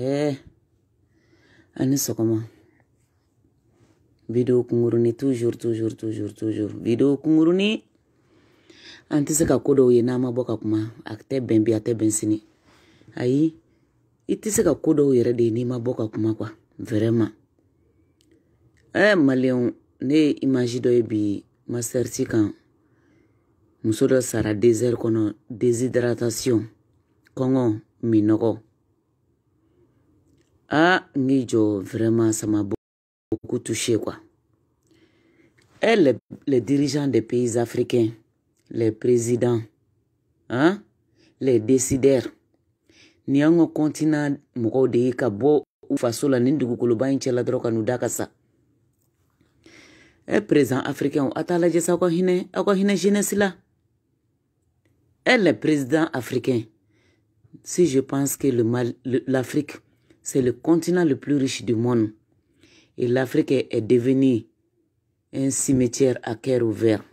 ɛɛ eh, a ni sɔgɔma video kunkurunin toujours toujours toujours toujours video kunkurunin an tɛ se ka ko dɔw ye n'an ma bɔ ka kuma a tɛ bɛn bi a tɛ bɛn sini ayi i tɛ se ka ko dɔw yɛrɛ de ye n'i ma bɔ ka kuma kuwa vraiment ɛɛ eh, maliyɛnw ne ye imaji dɔ ye bi masɛriti kan muso dɔ sara désert kɔnɔ déshydratation kɔngɔ minɔgɔ Ah, Ngijo, vraiment, ça m'a beaucoup touché, quoi. Et eh, les, les, dirigeants des pays africains, les présidents, hein, les décideurs, Niango continent moko de kabo ou faso la nindugu inchela droka nudakasa. sa. Eh, président africain atala jesa kwa hine, akwa Et eh, les présidents africains, si je pense que le mal, l'Afrique, c'est le continent le plus riche du monde et l'Afrique est devenue un cimetière à cœur ouvert.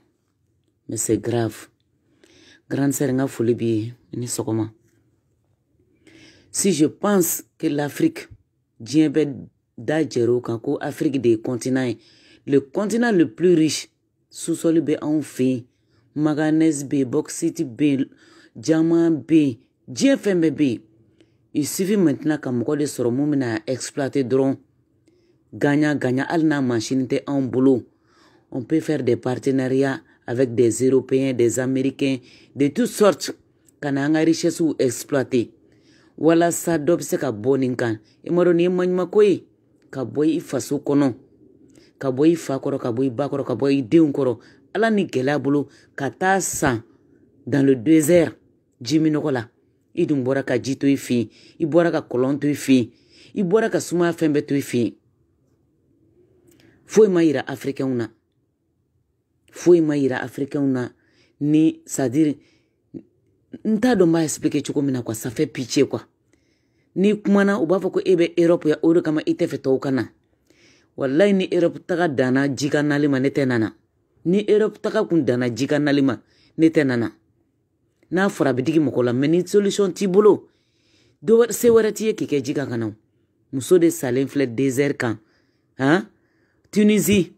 Mais c'est grave. Grande sœur nga foli bi ni sɔgɔma. Si je pense que l'Afrique diɲɛ bɛ da jɛrɛ o kan ko Afrique de ye continent ye le continent le plus riche sous-sol bɛ anw fɛ yen manganèse bɛ yen bauxite bɛ yen diamant bɛ yen diɲɛ fɛn bɛɛ bɛ yen il suffit maintenant ka mɔgɔ de sɔrɔ mun bɛna exploiter dɔrɔn gagnant gagnant hali n'a machine tɛ anw bolo on peut faire des partenariats avec des européens des américains de toutes sortes ka na an ka richessew exploiter walasa dɔ bɛ se ka bɔ nin kan i m'a dɔn nin ye maɲumako ye ka bɔ i faso kɔnɔ ka bɔ i fa kɔrɔ ka bɔ i ba kɔrɔ ka bɔ i denw kɔrɔ ala ni gɛlɛya bolo ka taa san dans le désert ji minɔgɔ la i dun bɔra ka ji to i fɛ i bɔra ka kɔlɔn to i fɛ i bɔra ka sumaya fɛn bɛɛ to i fɛ foyi ma yira afirikɛnw na foyi ma yira afirikɛnw na ni sadiri n t'a dɔn b'a expliquer cogo min na quoi ça fait pitié quoi n'i kumana u b'a fɔ ko e bɛ Europe ya o de kama i tɛ fɛ tɔw ka na walayi ni Europe taga danna ji ka nali ma ne tɛ nana ni Europe taga kun danna ji ka nali ma ne tɛ nana n'a fɔra a bɛ digi mɔgɔ la mɛ ni solution t'i bolo dɔ se wɛrɛ t'i ye k'i kɛ ji kan ka na muso de salen filɛ désert kan han tunisie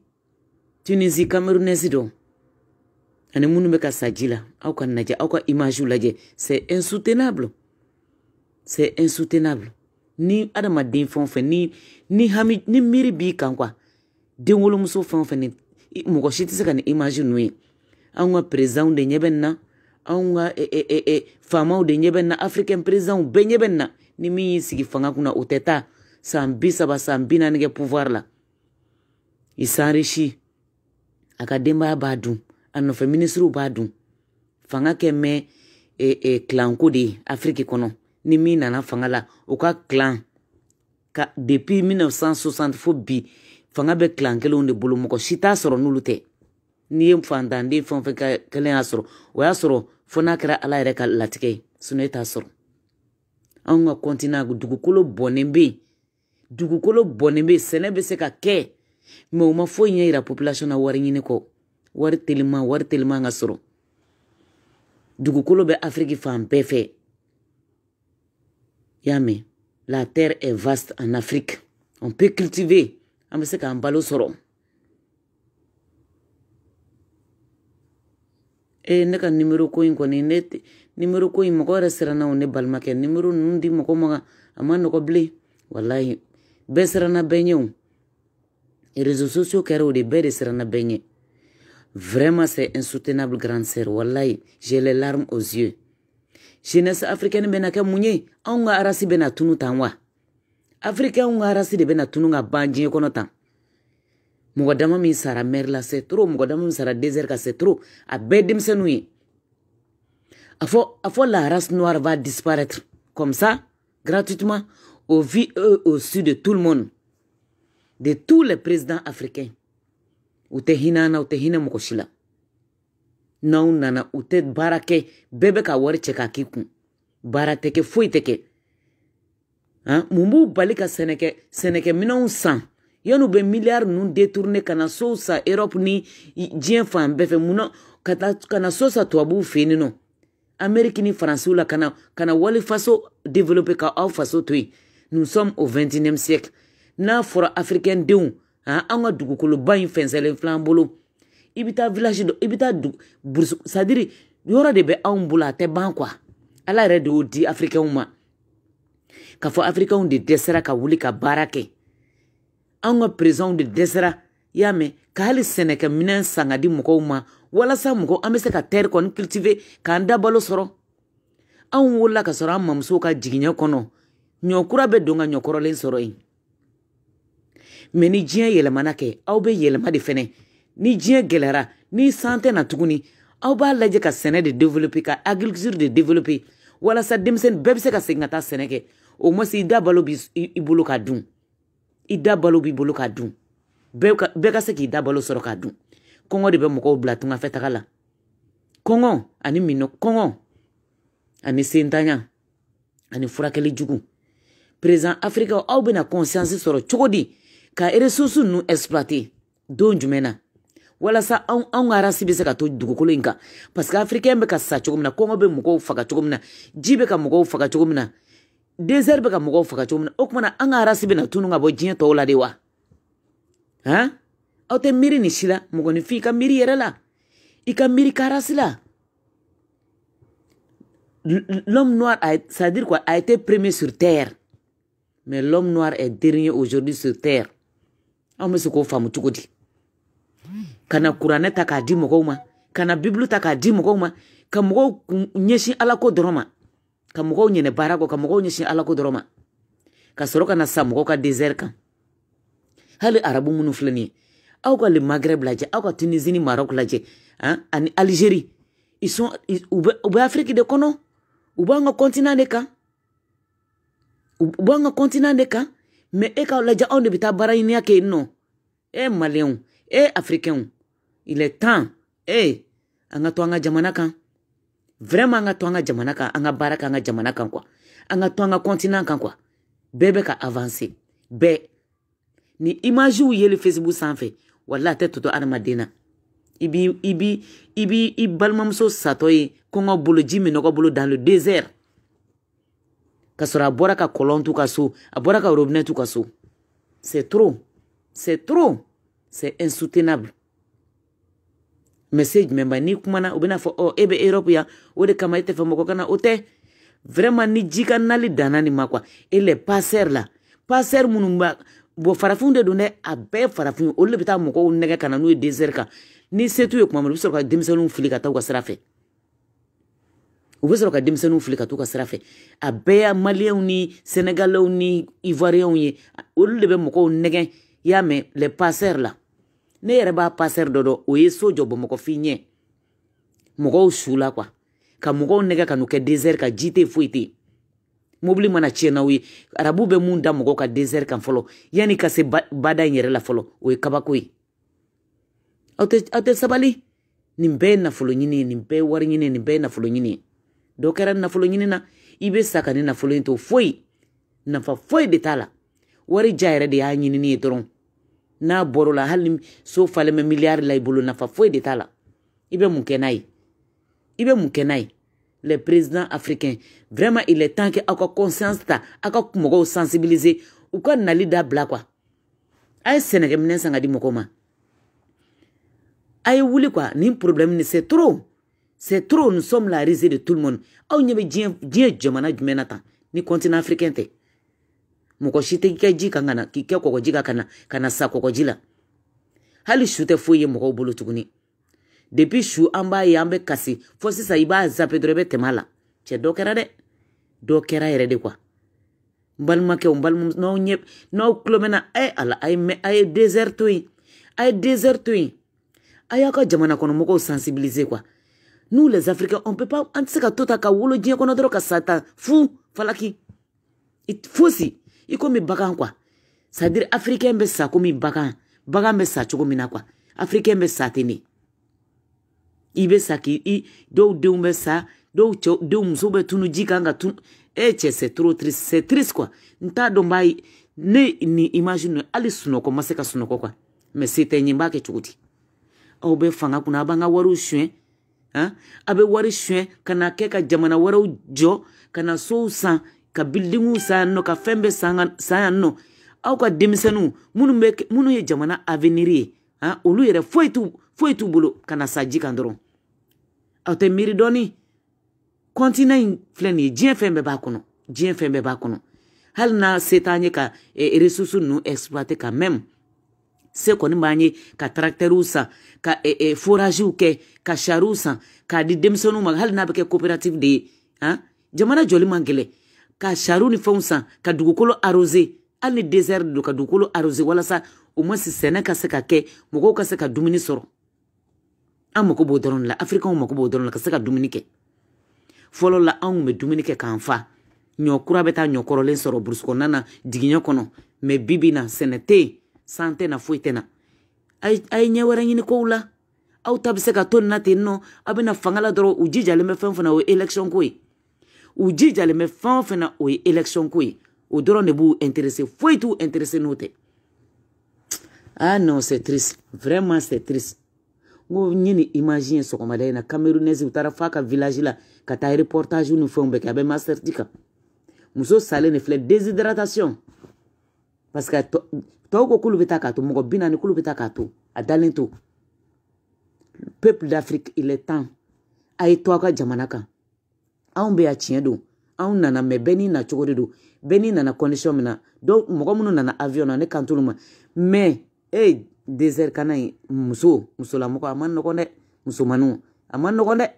tunisie camerounaise dɔ ani minnu bɛ ka sa ji la aw ka lajɛ aw ka image lajɛ c'est insoutenable c'est insoutenable ni adamaden fɛn o fɛn ni ni hami ni miiri b'i kan quoi denwolomuso fɛn o fɛn ni mɔgɔ si tɛ se ka nin image ninnu ye anw ka présidentw de ɲɛ bɛ nin na anw ka e, eh, e, eh, e, eh, e, faamaw de ɲɛ bɛ na africain présidentw bɛɛ ɲɛ bɛ na ni min y'i sigi fanga kunna o tɛ taa san bi saba san bi naani kɛ pouvoir la i s'enrichi a ka denbaya b'a dun a nɔfɛ minisiriw b'a dun fanga kɛ mɛn e, e, kilanko de ye afiriki kɔnɔ ni min nana fanga la o ka kilan ka depuis 1960 fo bi fanga bɛ kilan kelenw de bolo mɔgɔ si t'a sɔrɔ n'olu tɛ n'i ye fantanden fɛn o fɛn ka kelen y'a sɔrɔ o y'a sɔrɔ fo n'a kɛra ala yɛrɛ ka latigɛ ye sinɔn e t'a sɔrɔ anw ka kɔntina dugukolo bɔnnen bɛ yen dugukolo bɔnnen bɛ yen sɛnɛ bɛ se ka kɛ mɛ o ma foyi ɲɛ yira population na wari ɲini kɔ wari teliman wari teliman ka sɔrɔ dugukolo bɛ afiriki fan bɛɛ fɛ y'a mɛn la terre est vaste en afrique on peut cultiver an bɛ se k'an balo sɔrɔ e ne ka nimero ko in kɔni ne nimero ko in mɔgɔ yɛrɛ siranna o ne balimakɛ nimero ninnu di mɔgɔ ma a ma nɔgɔ bilen walahi bɛɛ siranna bɛɛ ɲɛ o réseaux sociaux kɛra o de bɛɛ de siranna bɛɛ ɲɛ vraiment c'est insoutenable grande sœur wallahi j'ai les larmes aux yeux jeunesse africaine bɛna kɛ mun ye anw ka arasi bɛna tunu tan wa africain ka arasi de bɛna tunu ka ban diɲɛ kɔnɔ tan mɔgɔ dama min sara mɛri la c'est trop mɔgɔ dama min sara a bɛɛ a la race noire va disparaître comme ça gratuitement au vu eux au su de tout le monde de tous les présidents africains u tɛ hinɛ na u tɛ hinɛ nana u tɛ baara kɛ bɛɛ bɛ ka wari cɛ hein? k'a k'i kun baara tɛ kɛ foyi tɛ kɛ mun yan'u bɛ miliyari ninnu detourne ka na sow sa erɔpu ni diɲɛ fan bɛɛ fɛ munna ka taa ka na so sa tubabuw fɛ yen nɔ amɛriki ni faransiw la ka na ka na wali faso développer ka aw faso to yen nous sommes au 21e siècle n'a fɔra africain denw an ka dugukoloba in fɛnsɛlen filɛ an bolo i bɛ taa village dɔ i bɛ taa dugu burusi c'est à dire yɔrɔ de bɛ anw bolo a tɛ ban quoi ala yɛrɛ de y'o di africains ma k'a fɔ africains de dɛsɛra ka wuli ka baara kɛ anw ka perezanw de dɛsɛra y'a mɛn ka hali sɛnɛkɛ minɛn sanga di mɔgɔw ma walasa mɔgɔw an be se ka tɛri kɔni kilitive k'an da balo sɔrɔ anw wolola ka sɔrɔ an mamusow ka jigiɲɛ kɔnɔ ɲɔkura bɛ don ka ɲɔkɔrɔlen sɔrɔ yen mɛ ni diɲɛ yɛlɛmana kɛ aw be yɛlɛma de fɛnɛ ni diɲɛ gwɛlɛyara ni san tɛ na tuguni aw b'a lajɛ ka sɛnɛ de develope ka agriculture de develope walasa denmisɛni bɛɛ be se ka segin ka taa sɛnɛ kɛ o masi i da balo b'i bolo ka dun i da balo b'i bolo ka dun bɛɛ ka se k'i da balo sɔrɔ ka dun kɔngɔ de bɛ mɔgɔw bila tungafɛ taga la kɔngɔ ani minɔ kɔngɔ ani sentanya ani furakɛli jugu perezan afirika aw bena kɔnsiyansi sɔrɔ cogo di ka eresursu nunu ɛsplate don jumɛn na walasa anw ka arasi be se ka to dugukolo yi kan parsike afirikɛn be ka sa cogo min na kɔngɔ be mɔgɔw faga cogo min na ji be ka mɔgɔw faga cogo min na désert bɛ ka mɔgɔw faga cogo min na o kumana an ka arasi bɛna tunu ka bɔ diɲɛ tɔw la de wa han aw tɛ miiri nin si la mɔgɔninfin i ka miiri yɛrɛ la i ka miiri ka arasi la l'homme noir a, ça veut dire quoi a été premier sur terre mais l'homme noir est dernier aujourd'hui sur terre anw bɛ se k'o faamu cogo di ka na kuranɛ ta k'a di mɔgɔw ma ka na bibulu ta k'a di mɔgɔw ma ka mɔgɔw ɲɛsin ala ko dɔrɔn ma ka mɔgɔw ɲinɛ baara kɔ ka mɔgɔw ɲɛsin ala ko dɔrɔn ma ka sɔrɔ ka na sa mɔgɔw ka desɛri kan hali arabu minnu filɛ nin ye aw ka le magrɛb lajɛ aw ka tunisi ni marɔk lajɛ ani algérie ils sont u bɛ u bɛ afrique de kɔnɔ u b'an ka continent de kan u b'an ka continent de kan mais e k'aw lajɛ anw de bɛ taa baara ɲiniya kɛ yen nɔ e maliyɛnw e africains il est temps e an ka to an ka jamana kan vraiment an ka to an ka jamana kan an ka baara kɛ an ka jamana kan kuwa an ka to an ka kɔntinan kan kuwa bɛɛ bɛ ka avanse bɛɛ ni imajiw yeli facebook sanfɛ wala a tɛ toto adamaden na i bi i bi i bi i balimamuso satɔ ye kɔngɔ bolo ji minɔgɔ bolo dans le désert ka sɔrɔ a bɔra ka kɔlɔn t'u ka so a bɔra ka robinɛ t'u ka so c'est trop c'est trop c'est insoutenable message mɛnba n'i kumana u bena fɔ ɔ oh, e be erɔpu ya o de kama e tɛ fɛ mɔgɔ kana o tɛ vraiman ni ji ka nali danna nin ma kuwa e lɛ pasɛr la pasɛr minnu ba bɔn farafinw de don dɛ a bɛɛ farafin olu le be taa mɔgɔw nɛgɛ ka na n'u ye desɛr kan ni setu ye kuma mina u be sɔrɔ ka denmisɛniw fili ka taa u ka sira fɛ u be sɔrɔ ka denmisɛniw fili ka taa u ka sira fɛ a bɛɛ ya maliyɛnw ni sɛnɛgalɛw ni ivoiriyɛnw ye olu le be mɔgɔw nɛgɛ y'a mɛn lɛ pasɛr la ne yɛrɛ b'a pasɛri dɔ dɔ o ye so jɔ bamakɔfin ɲɛ mɔgɔw su la kuwa ka mɔgɔw nɛgɛ ka n'u kɛ desɛri ka ji tɛ foyi tɛ mobili mana tiɲɛ n'aw ye arabu bɛ mun da mɔgɔw ka desɛri kan fɔlɔ yanni ka se bada in yɛrɛ la fɔlɔ o ye kabako ye aw tɛ sabali nin bɛɛ ye nafolo ɲini ye nin bɛɛ ye wari ɲini ye nin bɛɛ ye nafolo ɲini ye dɔ kɛra nafolo ɲini na i bɛ sa ka ni nafolo in to foyi nafa foyi de t'a la wari ja yɛrɛ de y'a ɲinini ye dɔrɔn n'a bɔr'o hali ni so falen bɛ miliyari la i bolo nafa foyi de t'a la i bɛ mun kɛ n'a ye i bɛ mun kɛ n'a ye le président africain vraiment il est temps que aw ka conscience ta aw ka mɔgɔw sensibiliser u ka nali dabila quoi a ye sɛnɛkɛminɛ san ka di mɔgɔw ma a ye wuli quoi nin problème ni c'est trop c'est trop nous sommes la risée de tout le monde aw ɲɛ bɛ diɲɛ diɲɛ jamana jumɛn na tan ni continent africain tɛ mɔgɔ si tɛ k'i ka ji kan ka na k'i kɛ kɔkɔji kan ka na ka na sa kɔkɔji la hali su tɛ foyi ye mɔgɔw bolo tuguni depi su an b'a ye an bɛ kasi fɔ sisan i b'a zape dɔrɔn i bɛ tɛmɛ a la cɛ dɔ kɛra dɛ dɔ kɛra yɛrɛ de kuwa n balimakɛw n balimu n'aw ɲɛ n'aw tulo mɛnna a ye ala a ye mɛ a ye désert to yen a ye désert to yen a y'a ka jamana kɔnɔmɔgɔw sensibiliser kuwa nous les africains on peut pas an tɛ se ka to ta ka wolo diɲɛ kɔnɔ dɔrɔn ka sa tan fu falaki fosi i komi bagan kuwa sadiri afirikɛn bɛ sa komi bagan bagan bɛ sa cogo min na kuwa afirikɛn bɛ sa ten de i bɛ sa k'i i dɔw denw bɛ sa dɔw cɛw denw musow bɛ tunu ji kan ka tunu e cɛ c'est trop triste c'est triste quoi n t'a dɔn b'a ye ne ni image ninnu hali sunɔgɔ ma se ka sunɔgɔ quoi mais se tɛ n ye n b'a kɛ cogo di aw bɛ fanga kunna a b'an ka wariw suɲɛ a bɛ wari suɲɛ ka na kɛ ka jamana wɛrɛw jɔ ka na sow san ka bildingiw san yan nɔ ka fɛn bɛɛ san yan nɔ aw ka denmisɛnninw minnu bɛ minnu ye jamana avenir ye han olu yɛrɛ foyi t'u foyi t'u bolo ka na sa ji kan dɔrɔn aw tɛ miiri dɔɔni kɔntina in filɛ nin ye diɲɛ fɛn bɛɛ b'a kɔnɔ diɲɛ fɛn bɛɛ b'a kɔnɔ hali n'a se t'an ye ka eh, resources ninnu exploiter ka même se kɔni b'an ye ka tracteurs san ka eh, eh, foragew kɛ ka chariw san k'a di denmisɛnninw ma hali n'a bɛ kɛ coopérative de ye han jamana jɔli man gɛlɛn ka saru ni fɛnw san ka dugukolo arose hali ni desɛri don ka dugukolo arose walasa o ma si sɛnɛ ka se ka kɛ mɔgɔw ka se ka dumuni sɔrɔ an mako b'o dɔrɔn la afirikaw mako b'o dɔrɔn la ka se ka dumuni kɛ fɔlɔ la anw kun bɛ dumuni kɛ k'an fa ɲɔ kura bɛ taa ɲɔ kɔrɔlen sɔrɔ burusi kɔnɔna na digiɲɛ kɔnɔ mɛ bibi na sɛnɛ tɛ yen san tɛ na foyi tɛ na a ye ɲɛ wɛrɛ ɲini kow la aw ta bɛ se ka to nin na ten nɔ aw bɛna fanga la dɔrɔn u jijalen bɛ fɛn fana o ye election ko ye u jijalen bɛ fɛn o fɛn na o ye election ko ye o dɔrɔn de b'u intéressé foyi t'u intéressé n'o tɛ ah non c'est triste vraiment c'est triste n ko n ye nin image ye sɔgɔmada in na camerounaise u taara f'a ka village la ka taa reportage ni fɛnw bɛɛ kɛ a bɛ master di kan muso salen de filɛ déshydratation parce que tɔw ko k'olu bɛ taa k'a to mɔgɔ bi naani k'olu bɛ taa k'a to a dalen to peuple d'afrique il est temps a ye to aw ka jamana kan anw bɛ yan tiɲɛ don anw nana mɛ bɛɛ n'i nacogo de don bɛɛ n'i nana kɔndisiyɔn min na dɔw mɔgɔ minnu nana awiyɔn na ne kan t'olu ma mɛ e dezɛri kana ye muso musolamɔgɔ a ma nɔgɔn dɛ musomaninw a ma nɔgɔn dɛ n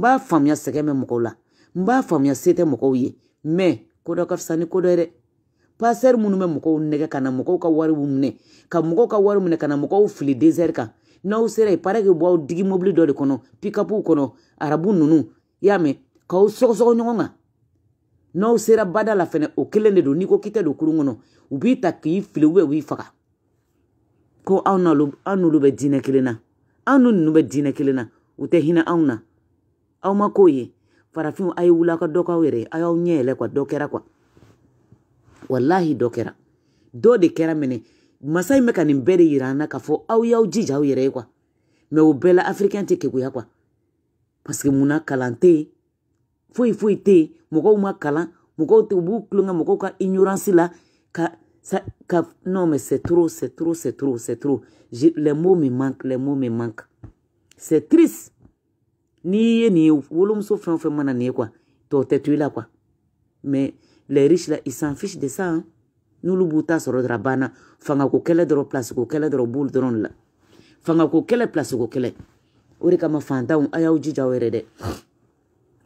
b'a faamuya sɛgɛ bɛ mɔgɔw la n b'a faamuya se tɛ mɔgɔw ye mɛ ko dɔ ka fisa ni ko dɔ ye dɛ pasɛri minnu bɛ mɔgɔw nɛgɛ ka na mɔgɔw ka wari minɛ ka mɔgɔw ka wari minɛ ka na mɔgɔw fili dezɛri kan n'aw sera yen parɛki bɔ aw digi mobili dɔ de kɔnɔ pikapuw kɔnɔ arabu ninnu y'a mɛn k'aw sɔgɔsɔgɔ ɲɔgɔn kan n'aw sera bada la fɛnɛ o kelen de don n'i ko k'i tɛ don kurun kɔnɔ u b'i ta k'i fili u b'i faga ko aw n'olu aw n'olu bɛ diinɛ kelen na aw n'u ninnu bɛ diinɛ kelen na u tɛ hinɛ anw na aw ma k'o ye farafinw a ye wuli aw ka dɔ k'aw yɛrɛ ye aw y'aw ɲɛ yɛlɛ kuwa dɔ kɛra kuwa walahi dɔ kɛra dɔ de kɛra mɛnɛ masa in bɛ ka nin bɛɛ de yira an na k'a fɔ aw y'aw jija aw yɛrɛ ye kuwa mɛ o bɛɛ la afirikɛn tɛ keguya kuwa paseke munna kalan tɛ yen foyi foyi tɛ yen mɔgɔw ma kalan mɔgɔw tɛ u b'u tulonkɛ mɔgɔw ka ignorance la ka ça, ka, non, mais c'est trop, c'est trop, c'est trop, c'est trop. Je, les mots me manquent, les mots me manquent. C'est triste. Ni ni Wolomso fait fait mana ni quoi. Toi, t'es tué là, quoi. Mais les riches, là, ils s'en fichent de ça, hein. Nous, le bouta sur le rabana. Fanga ko kele de place, ko kele de boule de là. Fanga ko kele place, ko kele. Ore kama fanta, on aya uji jawere de.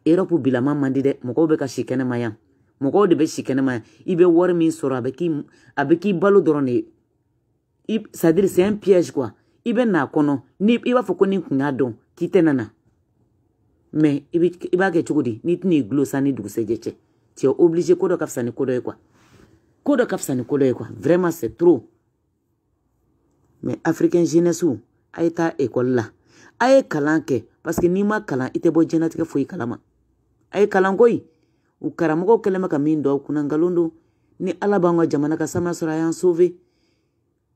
erɔpu bilama man di dɛ mɔgɔw bɛ ka si kɛnɛma yan mɔgɔw de bɛ si kɛnɛma yan i bɛ wari min sɔrɔ a bɛ k'i a bɛ k'i balo dɔrɔn de ye i c'est à dire c'est un piège quoi i bɛ na a kɔnɔ ni i b'a fɔ ko ni kun y'a dɔn k'i tɛ na na mais i bi i b'a kɛ cogo di n'i tɛn'i gulo san ni dugusɛjɛ cɛ tu es obligé ko dɔ ka fisa ni ko dɔ ye quoi ko dɔ ka fisa ni ko dɔ ye quoi vraiment c'est trop mais africain jeunesse a ye taa école la a ye kalan kɛ parce que n'i ma kalan i tɛ bɔ diɲɛnatigɛ foyi kalama a ye kalan koyi u karamɔgɔw kɛlen bɛ ka min dɔ aw kunna nkalon don ni ala b'an ka jamana ka sama sɔrɔ a y'an sauve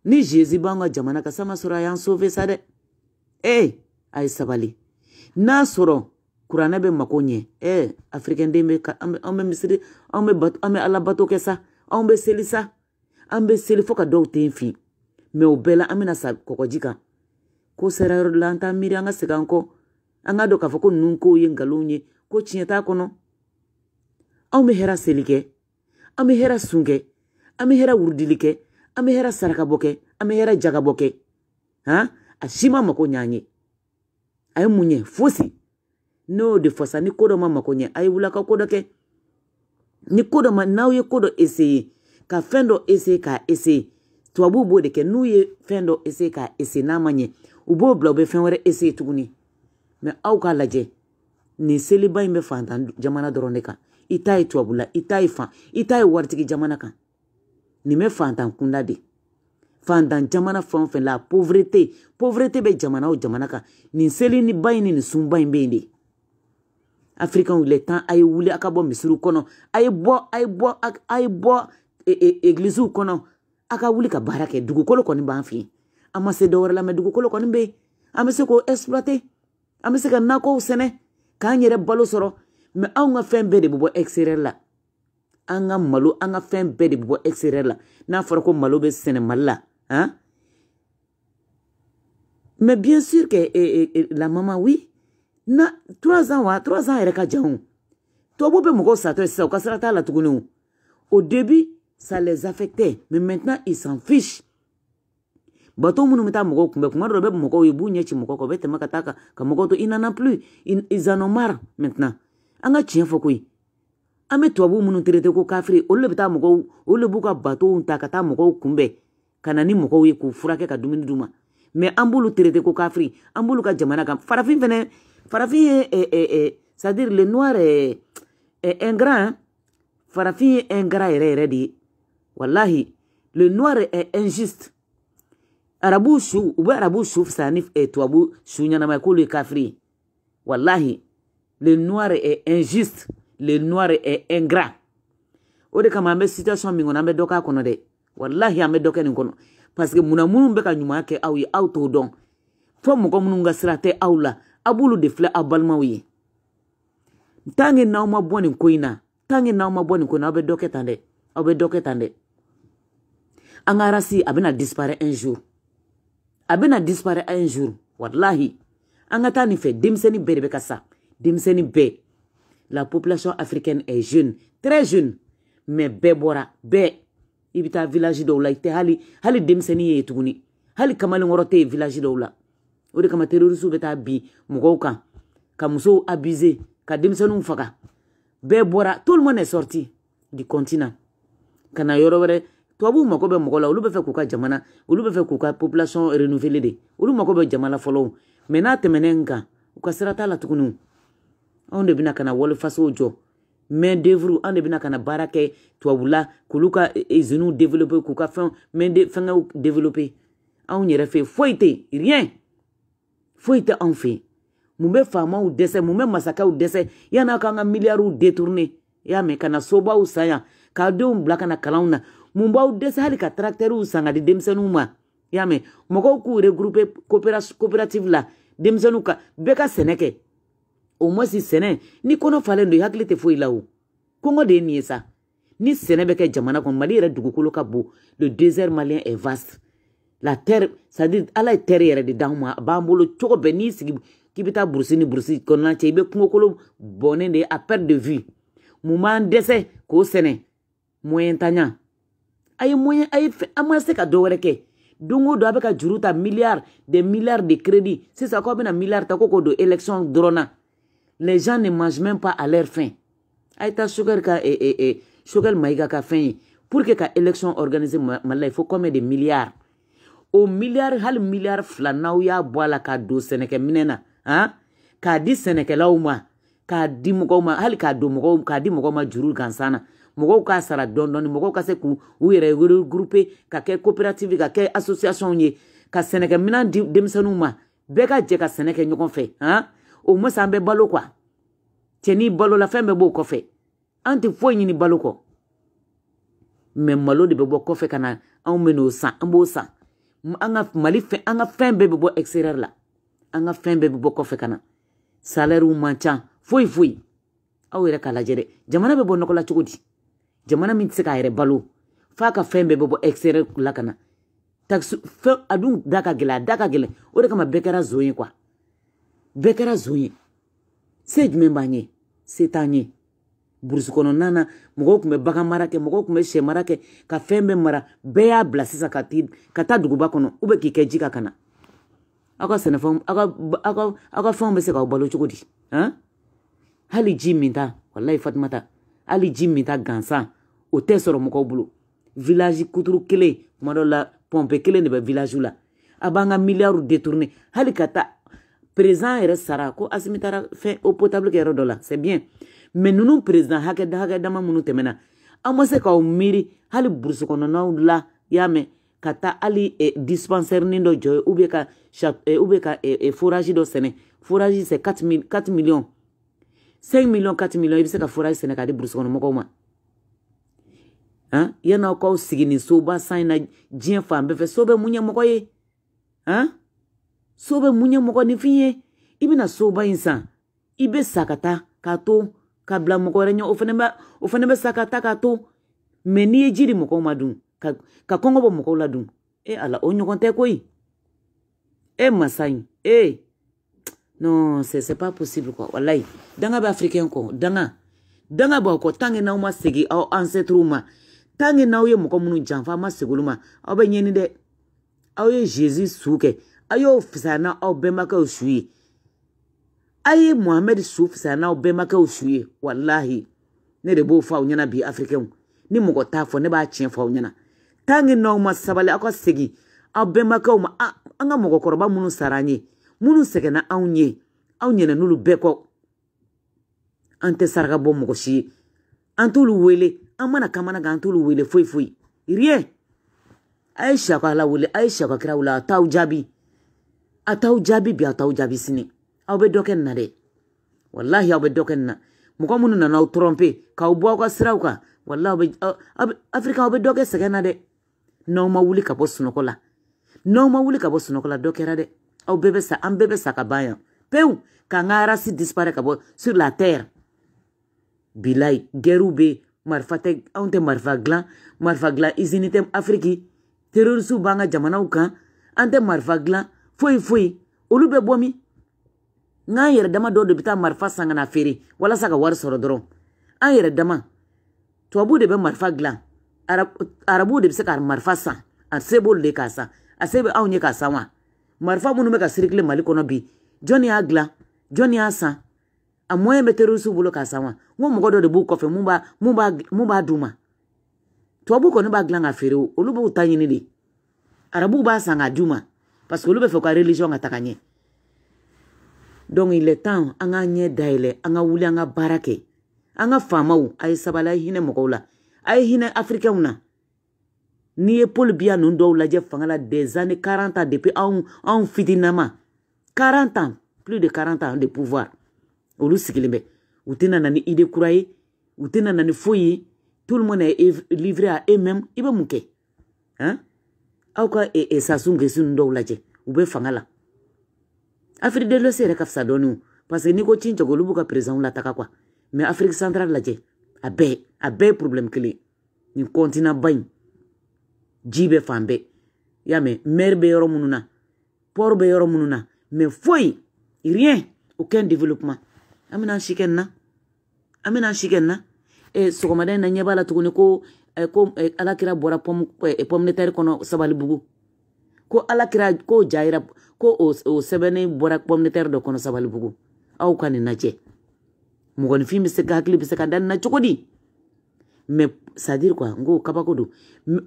ni jésus b'an ka jamana ka sama sɔrɔ a y'an sauve sa dɛ ee eh, a ye sabali n'a sɔrɔ kuranɛ bɛ mako ɲɛ ee eh, afirikɛnden bɛ ka an bɛ an bɛ misiri an bɛ bato an bɛ ala bato kɛ sa anw bɛ seli sa an bɛ seli fo ka dɔw ten fin mɛ o bɛɛ la an bɛna sa kɔkɔji kan ko sera yɔrɔ dɔ la an t'an miiri an ka segin an kɔ an ka dɔn k'a fɔ ko ninnu kow ye nkalonw ye ko tiɲɛ t'a kɔnɔ anw bɛ hɛra seli kɛ an bɛ hɛra sun kɛ an bɛ hɛra wurudili kɛ an bɛ hɛra sarakabɔ kɛ an bɛ hɛra jagabɔ kɛ han a si ma mago ɲ'an ye a ye mun ɲɛ fosi n'o de fasa ni ko dɔ ma mako ɲɛ a ye wula ka ko dɔ kɛ ni ko dɔ ma n'aw ye ko dɔ eseye ka fɛn dɔ eseye k'a eseye tubabuw b'o de kɛ n'u ye fɛn dɔ eseye k'a ese n'a ma ɲɛ u b'o bila u bɛ fɛn wɛrɛ eseye tuguni mɛ aw k'a lajɛ nin seliba in bɛ fantan jamana dɔrɔn de kan i ta ye tubabula i ta ye fan i ta ye waritigi jamana kan nin bɛ fantan kunda de fantan jamana fɛn o fɛn la pauvreté pauvreté bɛ jamana o jamana kan nin seliba in ni nin sunba in bɛ yen de africain le temps a ye wuli a ka bɔ misiriw kɔnɔ a ye bɔ a ye bɔ a ye bɔ e, e, egiliziw kɔnɔ a ka wuli ka baara kɛ dugukolo kɔni b'an fɛ yen an ma se dɔwɛrɛ la mɛ dugukolo kɔni bɛ yen an bɛ se k'o exploiter an bɛ se ka nakɔw sɛnɛ k'an yɛrɛ balo sɔrɔ mɛ anw ka fɛn bɛɛ de bɛ bɔ extérieur la an ka malo an ka fɛn bɛɛ de bɛ bɔ extérieur la n'a fɔra ko malo bɛ sɛnɛ mali la hein? mais bien sûr que eh, eh, eh, la maman oui na trois ans wa trois ans yɛrɛ ka jan o tubabu bɛ mɔgɔw satɔ ye sisan u ka sira t'a la tuguni o au début ça les affectait mais maintenant ils s'en fichent bato minnu bɛ taa mɔgɔw kunbɛ kuma dɔ la bɛ mɔgɔw ye b'u ɲɛci mɔgɔ kɔ bɛ tɛmɛ ka taa ka ka mɔgɔw to i nana plus ils en ont marre maintenant an ka tiɲɛ fɔ koyi an bɛ tubabu minnu traité ko kafiri olu de bɛ taa mɔgɔw olu de b'u ka batow ta ka taa mɔgɔw kunbɛn ka na ni mɔgɔw ye k'u furakɛ ka dumuni d'u ma mais an b'olu traité ko kafiri an b'olu ka jamana kan farafin fɛnɛ farafin ye eh, eh, eh, eh c'est à dire le noir eh, eh, ingrat farafin ye ingrat yɛrɛ yɛrɛ de ye walahi le noir est injuste arabu su u bɛ arabu su fisa ni eh, tubabu su ɲɛnama ye k'olu ye kafiri ye walahi le noir est injuste le noir est ingrat o de kama an bɛ situation min kɔnɔ an bɛ dɔ k'a kɔnɔ dɛ walahi an bɛ dɔ kɛ nin kɔnɔ parce que munna minnu bɛ ka ɲuman kɛ aw ye aw t'o dɔn fo mɔgɔ minnu ka sira tɛ aw la aw b'olu de filɛ aw balimaw ye tanke n'aw ma bɔ nin ko in na tanke n'aw ma bɔ nin ko in na aw bɛ dɔ kɛ tan dɛ aw bɛ dɔ kɛ tan dɛ an ka arasi a bɛna disparaître un jour a bɛna disparaître un jour walahi an ka taa nin fɛ denmisɛnnin bɛɛ de bɛ ka sa denmisɛnnin bɛɛ la population africaine est jeune très jeune mais bɛɛ bɔra bɛɛ i bɛ taa village dɔw la i tɛ hali hali denmisɛnnin ye tuguni hali kamalenkɔrɔ tɛ yen village dɔw la o de kama terorisiw bɛ taa bin mɔgɔw kan ka musow abuser ka denmisɛnninw faga bɛɛ bɔra tout le monde est sorti du continent ka na yɔrɔ wɛrɛ tubabuw mako bɛ mɔgɔ la olu bɛ fɛ k'u ka jamana olu bɛ fɛ k'u ka population renouveler de olu mako bɛ jamana fɔlɔ mɛ n'a tɛmɛnɛ n kan u ka sira t'a la tuguni anw de bɛna ka na walifasow jɔ main d'œuvre anw de bɛna ka na baara kɛ tubabu la k'olu ka e, e, usines développer k'u ka fɛn main de fɛngɛw développer anw yɛrɛ fɛ foyi tɛ rien foyi tɛ anw fɛ mun bɛ faamaw dɛsɛ mun bɛ masakɛw dɛsɛ yan'a k'an ka miliyariw détourner i y'a mɛn ka na sobaw san yan k'a denw bila ka na kalanw na mun b'aw dɛsɛ hali ka traktɛriw san ka di denmisɛnninw ma y'a mɛn mɔgɔw k'u regroupe coopérative la denmisɛnninw ka bɛɛ ka sɛnɛ kɛ o mɔsi sɛnɛ ni kɔnɔ falen do i hakili tɛ foyi la o kɔngɔ de ye nin ye sa ni sɛnɛ bɛ kɛ jamana kɔnɔ mali yɛrɛ dugukolo ka bon le désert malien est vaste la terre c'est à dire ala ye terre yɛrɛ de d'anw ma a b'an bolo cogo bɛɛ n'i sigi k'i bɛ taa burusi ni burusi kɔnɔna cɛ i bɛ kungokolo bɔnnen de ye à perte de vue mun b'an dɛsɛ k'o sɛnɛ moyen ntanya a ye moyen a ye fɛn a ma se ka dɔ wɛrɛ kɛ don o don a bɛ ka juru ta milliard des milliards de crédit sisan k'aw bɛna milliard ta ko k'o don élection dɔrɔn na les gens ne mangent même pas à leur faim a ye taa sokɛli ka eh, eh, eh, sokɛli mayiga ka fɛn ye pour que ka élection organiser mali la il faut combien de milliards o milliard hali milliard fila n'aw y'a bɔ a la k'a don sɛnɛkɛminɛ na han k'a di sɛnɛkɛlaw ma k'a di mɔgɔw ma hali k'a don mɔgɔw k'a di mɔgɔw ma juru gansan na mɔgɔw k'a sara dɔndɔni mɔgɔw ka se k'u yɛrɛ regroupe ka kɛ coopérative ka kɛ association ye ka sɛnɛkɛminan di denmisɛninw ma bɛɛ ka jɛ ka sɛnɛ kɛ ɲɔgɔn fɛ han o masa an bɛ balo kuwa cɛni balola fɛn bɛɛ b'o kɔfɛ an tɛ foyi ɲini balo kɔ mɛ malo de bɛ bɔ kɔfɛ ka na anw bɛ n'o san an b'o san an ka mali fɛn an ka fɛn bɛɛ bɛ bɔ extérieur la an ka fɛn bɛɛ bɛ bɔ kɔfɛ ka na salɛriw man ca foyi foyi aw yɛrɛ k'a lajɛ dɛ jamana bɛ bɔ nɔgɔ la cogo di jamana min tɛ se k'a yɛrɛ balo f'a ka fɛn bɛɛ bɛ bɔ extérieur la ka na taxe fɛn a dun da ka gɛlɛ a da ka gɛlɛ o de kama bɛɛ kɛra zon ye kuwa bɛɛ kɛra zon ye se jumɛn b'an ye se t'an ye burusi kɔnɔna na mɔgɔw tun bɛ bagan mara kɛ mɔgɔw tun bɛ sɛ mara kɛ ka fɛn bɛɛ mara bɛɛ y'a bila sisan ka ti ka taa duguba kɔnɔ u bɛ k'i kɛ ji ka kana aw ka sɛnɛfɛnw aw ka aw ka aw ka fɛnw bɛ se k'aw balo cogo di han hali ji min ta walayi fatumata hali ji min ta gansan o tɛ sɔrɔ mɔgɔw bolo village kuturu kelen kuma dɔ la pɔnpe kelen de bɛ village la a b'an ka miliyariw détourné hali ka taa président yɛrɛ sara ko asimi taara fɛn o potable kɛ yɔrɔ dɔ la c'est bien mais ninnu président hakɛ hakɛ dama minnu tɛmɛna an ma se k'aw miiri hali burusi kɔnɔnaw la y'a mɛn ka taa hali eh, dispensaire ni dɔ jɔ ye ou bien ka eh, ou bien ka eh, eh, forage dɔ sɛnɛ forage c'est 4 millions 5 miliyɔn 4 miliyɔn i bɛ se ka furaji sɛnɛ k'a di burusukɔnɔmɔgɔw ma han yann'aw k'aw sigi nin soba san in na diɲɛ fan bɛɛ fɛ so bɛ mun ye mɔgɔ ye han so bɛ mun ye mɔgɔninfin ye i bɛna soba in san i bɛ sa ka taa k'a to k'a bila mɔgɔ wɛrɛ ɲɛ o fana bɛ o fana bɛ sa ka taa k'a to mɛ n'i ye ji di mɔgɔw ma dun ka ka kɔngɔ bɔ mɔgɔw la dun e eh, ala o ɲɔgɔn tɛ koyi e eh, masa in e eh. non c'est pas possible quoi wallayi danga bɛ africain kɔ danga danga b'aw kɔ tanke n'aw ma segi aw ancêtres ma tanke n'aw ye mɔgɔ minnu janfa ma segi olu ma aw bɛ ɲɛni dɛ aw ye jésus su kɛ aw y'o fisaya na aw bɛnbakɛw su ye aw ye mohamɛdi su fisaya na aw bɛnbakɛw su ye walahi ne de b'o fɔ aw ɲɛna bi africain ni mɔgɔ t'a fɔ ne b'a tiɲɛ fɔ aw ɲɛna tanke n'aw ma sabali aw ka segi aw bɛnbakɛw ma an ah, ka mɔgɔkɔrɔba minnu sara an ye minnu sɛgɛnna anw ye anw ɲɛna n'olu bɛɛ kɔ an tɛ saraka bɔ mɔgɔ si ye an t'olu wele an mana kamana kan an t'olu wele foyi foyi rien a ye siyako ala wele a ye siyako kira wele a t'aw jaabi a t'aw jaabi bi a t'aw jaabi sini aw bɛ dɔ kɛ nin na dɛ walahi aw bɛ dɔ kɛ nin na mɔgɔ minnu nana aw trompe k'aw bɔ aw ka siraw kan walahi aw bɛ aw bɛ afirika aw bɛ dɔ kɛ sɛgɛn na dɛ n'aw ma wuli ka bɔ sunɔgɔ la n'aw ma wuli ka bɔ sunɔgɔ la dɔ kɛra dɛ aw bɛɛ bɛ sa an bɛɛ bɛ sa ka ban yan pewu k'an ka arasi disparaître ka bɔ sur la terre bilayi gɛriw bɛ yen marifa tɛ anw ah, tɛ marifa dilan marifa dilan izini tɛ afiriki terorisiw b'an ka jamanaw kan an tɛ marifa dilan foyi foyi olu bɛ bɔ min n'an yɛrɛ dama dɔw de bɛ taa marifa san ka na feere walasa ka wari sɔrɔ dɔrɔn an yɛrɛ dama tubabuw de bɛ marifa dilan arabuw de bɛ se ka marifa san a se b'olu de k'a san a se bɛ anw ye k'a san wa marifa minnu bɛ ka sirikile mali kɔnɔ bi jɔnni y'a dilan jɔnni y'a san a mɔyɛn bɛ terorisiw bolo k'a san wa n ko mɔgɔ dɔ de b'u kɔfɛ mun b'a mun b'a mun b'a d'u ma tubabu kɔni b'a dilan ka feere o olu b'u ta ɲini de arabuw b'a san k'a d'u ma parce que olu bɛ fɛ u ka religion ka taga ɲɛ donc il est temps an k'an ɲɛ dayɛlɛ an ka wuli an ka baara kɛ an ka faamaw a ye sabali a ye hinɛ mɔgɔw la a ye hinɛ afirikɛnw na n'i ye poli biya nunu dɔw lajɛ fanga la des années 40 ans depuis anw anw fitinama 40 ans plus de 40 ans de pouvoir olu sigilen bɛ u tɛna na ni idée kura ye u tɛna na ni foyi ye tout le monde est livré à eux-mêmes i bɛ mun kɛ hein aw ka e, e, sasun gesi ninnu dɔw lajɛ u bɛ fanga la afrique de l'ouest yɛrɛ ka fisa dɔɔni o parce que n'i ko cin cɛkɔ olu b'u ka présidentw lataga quoi mais afrique centrale lajɛ a bɛɛ a bɛɛ ye problème kelen nin continent ba in ji bɛ fan bɛɛ y'a mɛn mɛri bɛ yɔrɔ minnu na pɔri bɛ yɔrɔ minnu na mɛ foyi rien aucun développement an bɛna an si kɛ nin na an bɛna an si kɛ nin na ɛ e, sɔgɔmada in na ɲɛ b'a la tuguni ko ɛ e, ko ɛ e, alakira bɔra pɔmu ɛ pɔmu de tari kɔnɔ sabalibugu ko alakira ko jaayira ko o o sɛbɛnni bɔra pɔmu de tari dɔ kɔnɔ sabalibugu aw ka nin lajɛ mɔgɔninfin bɛ se ka hakili bɛ se ka da nin na cogo di mɛ sadiri kuwa n ko kabako don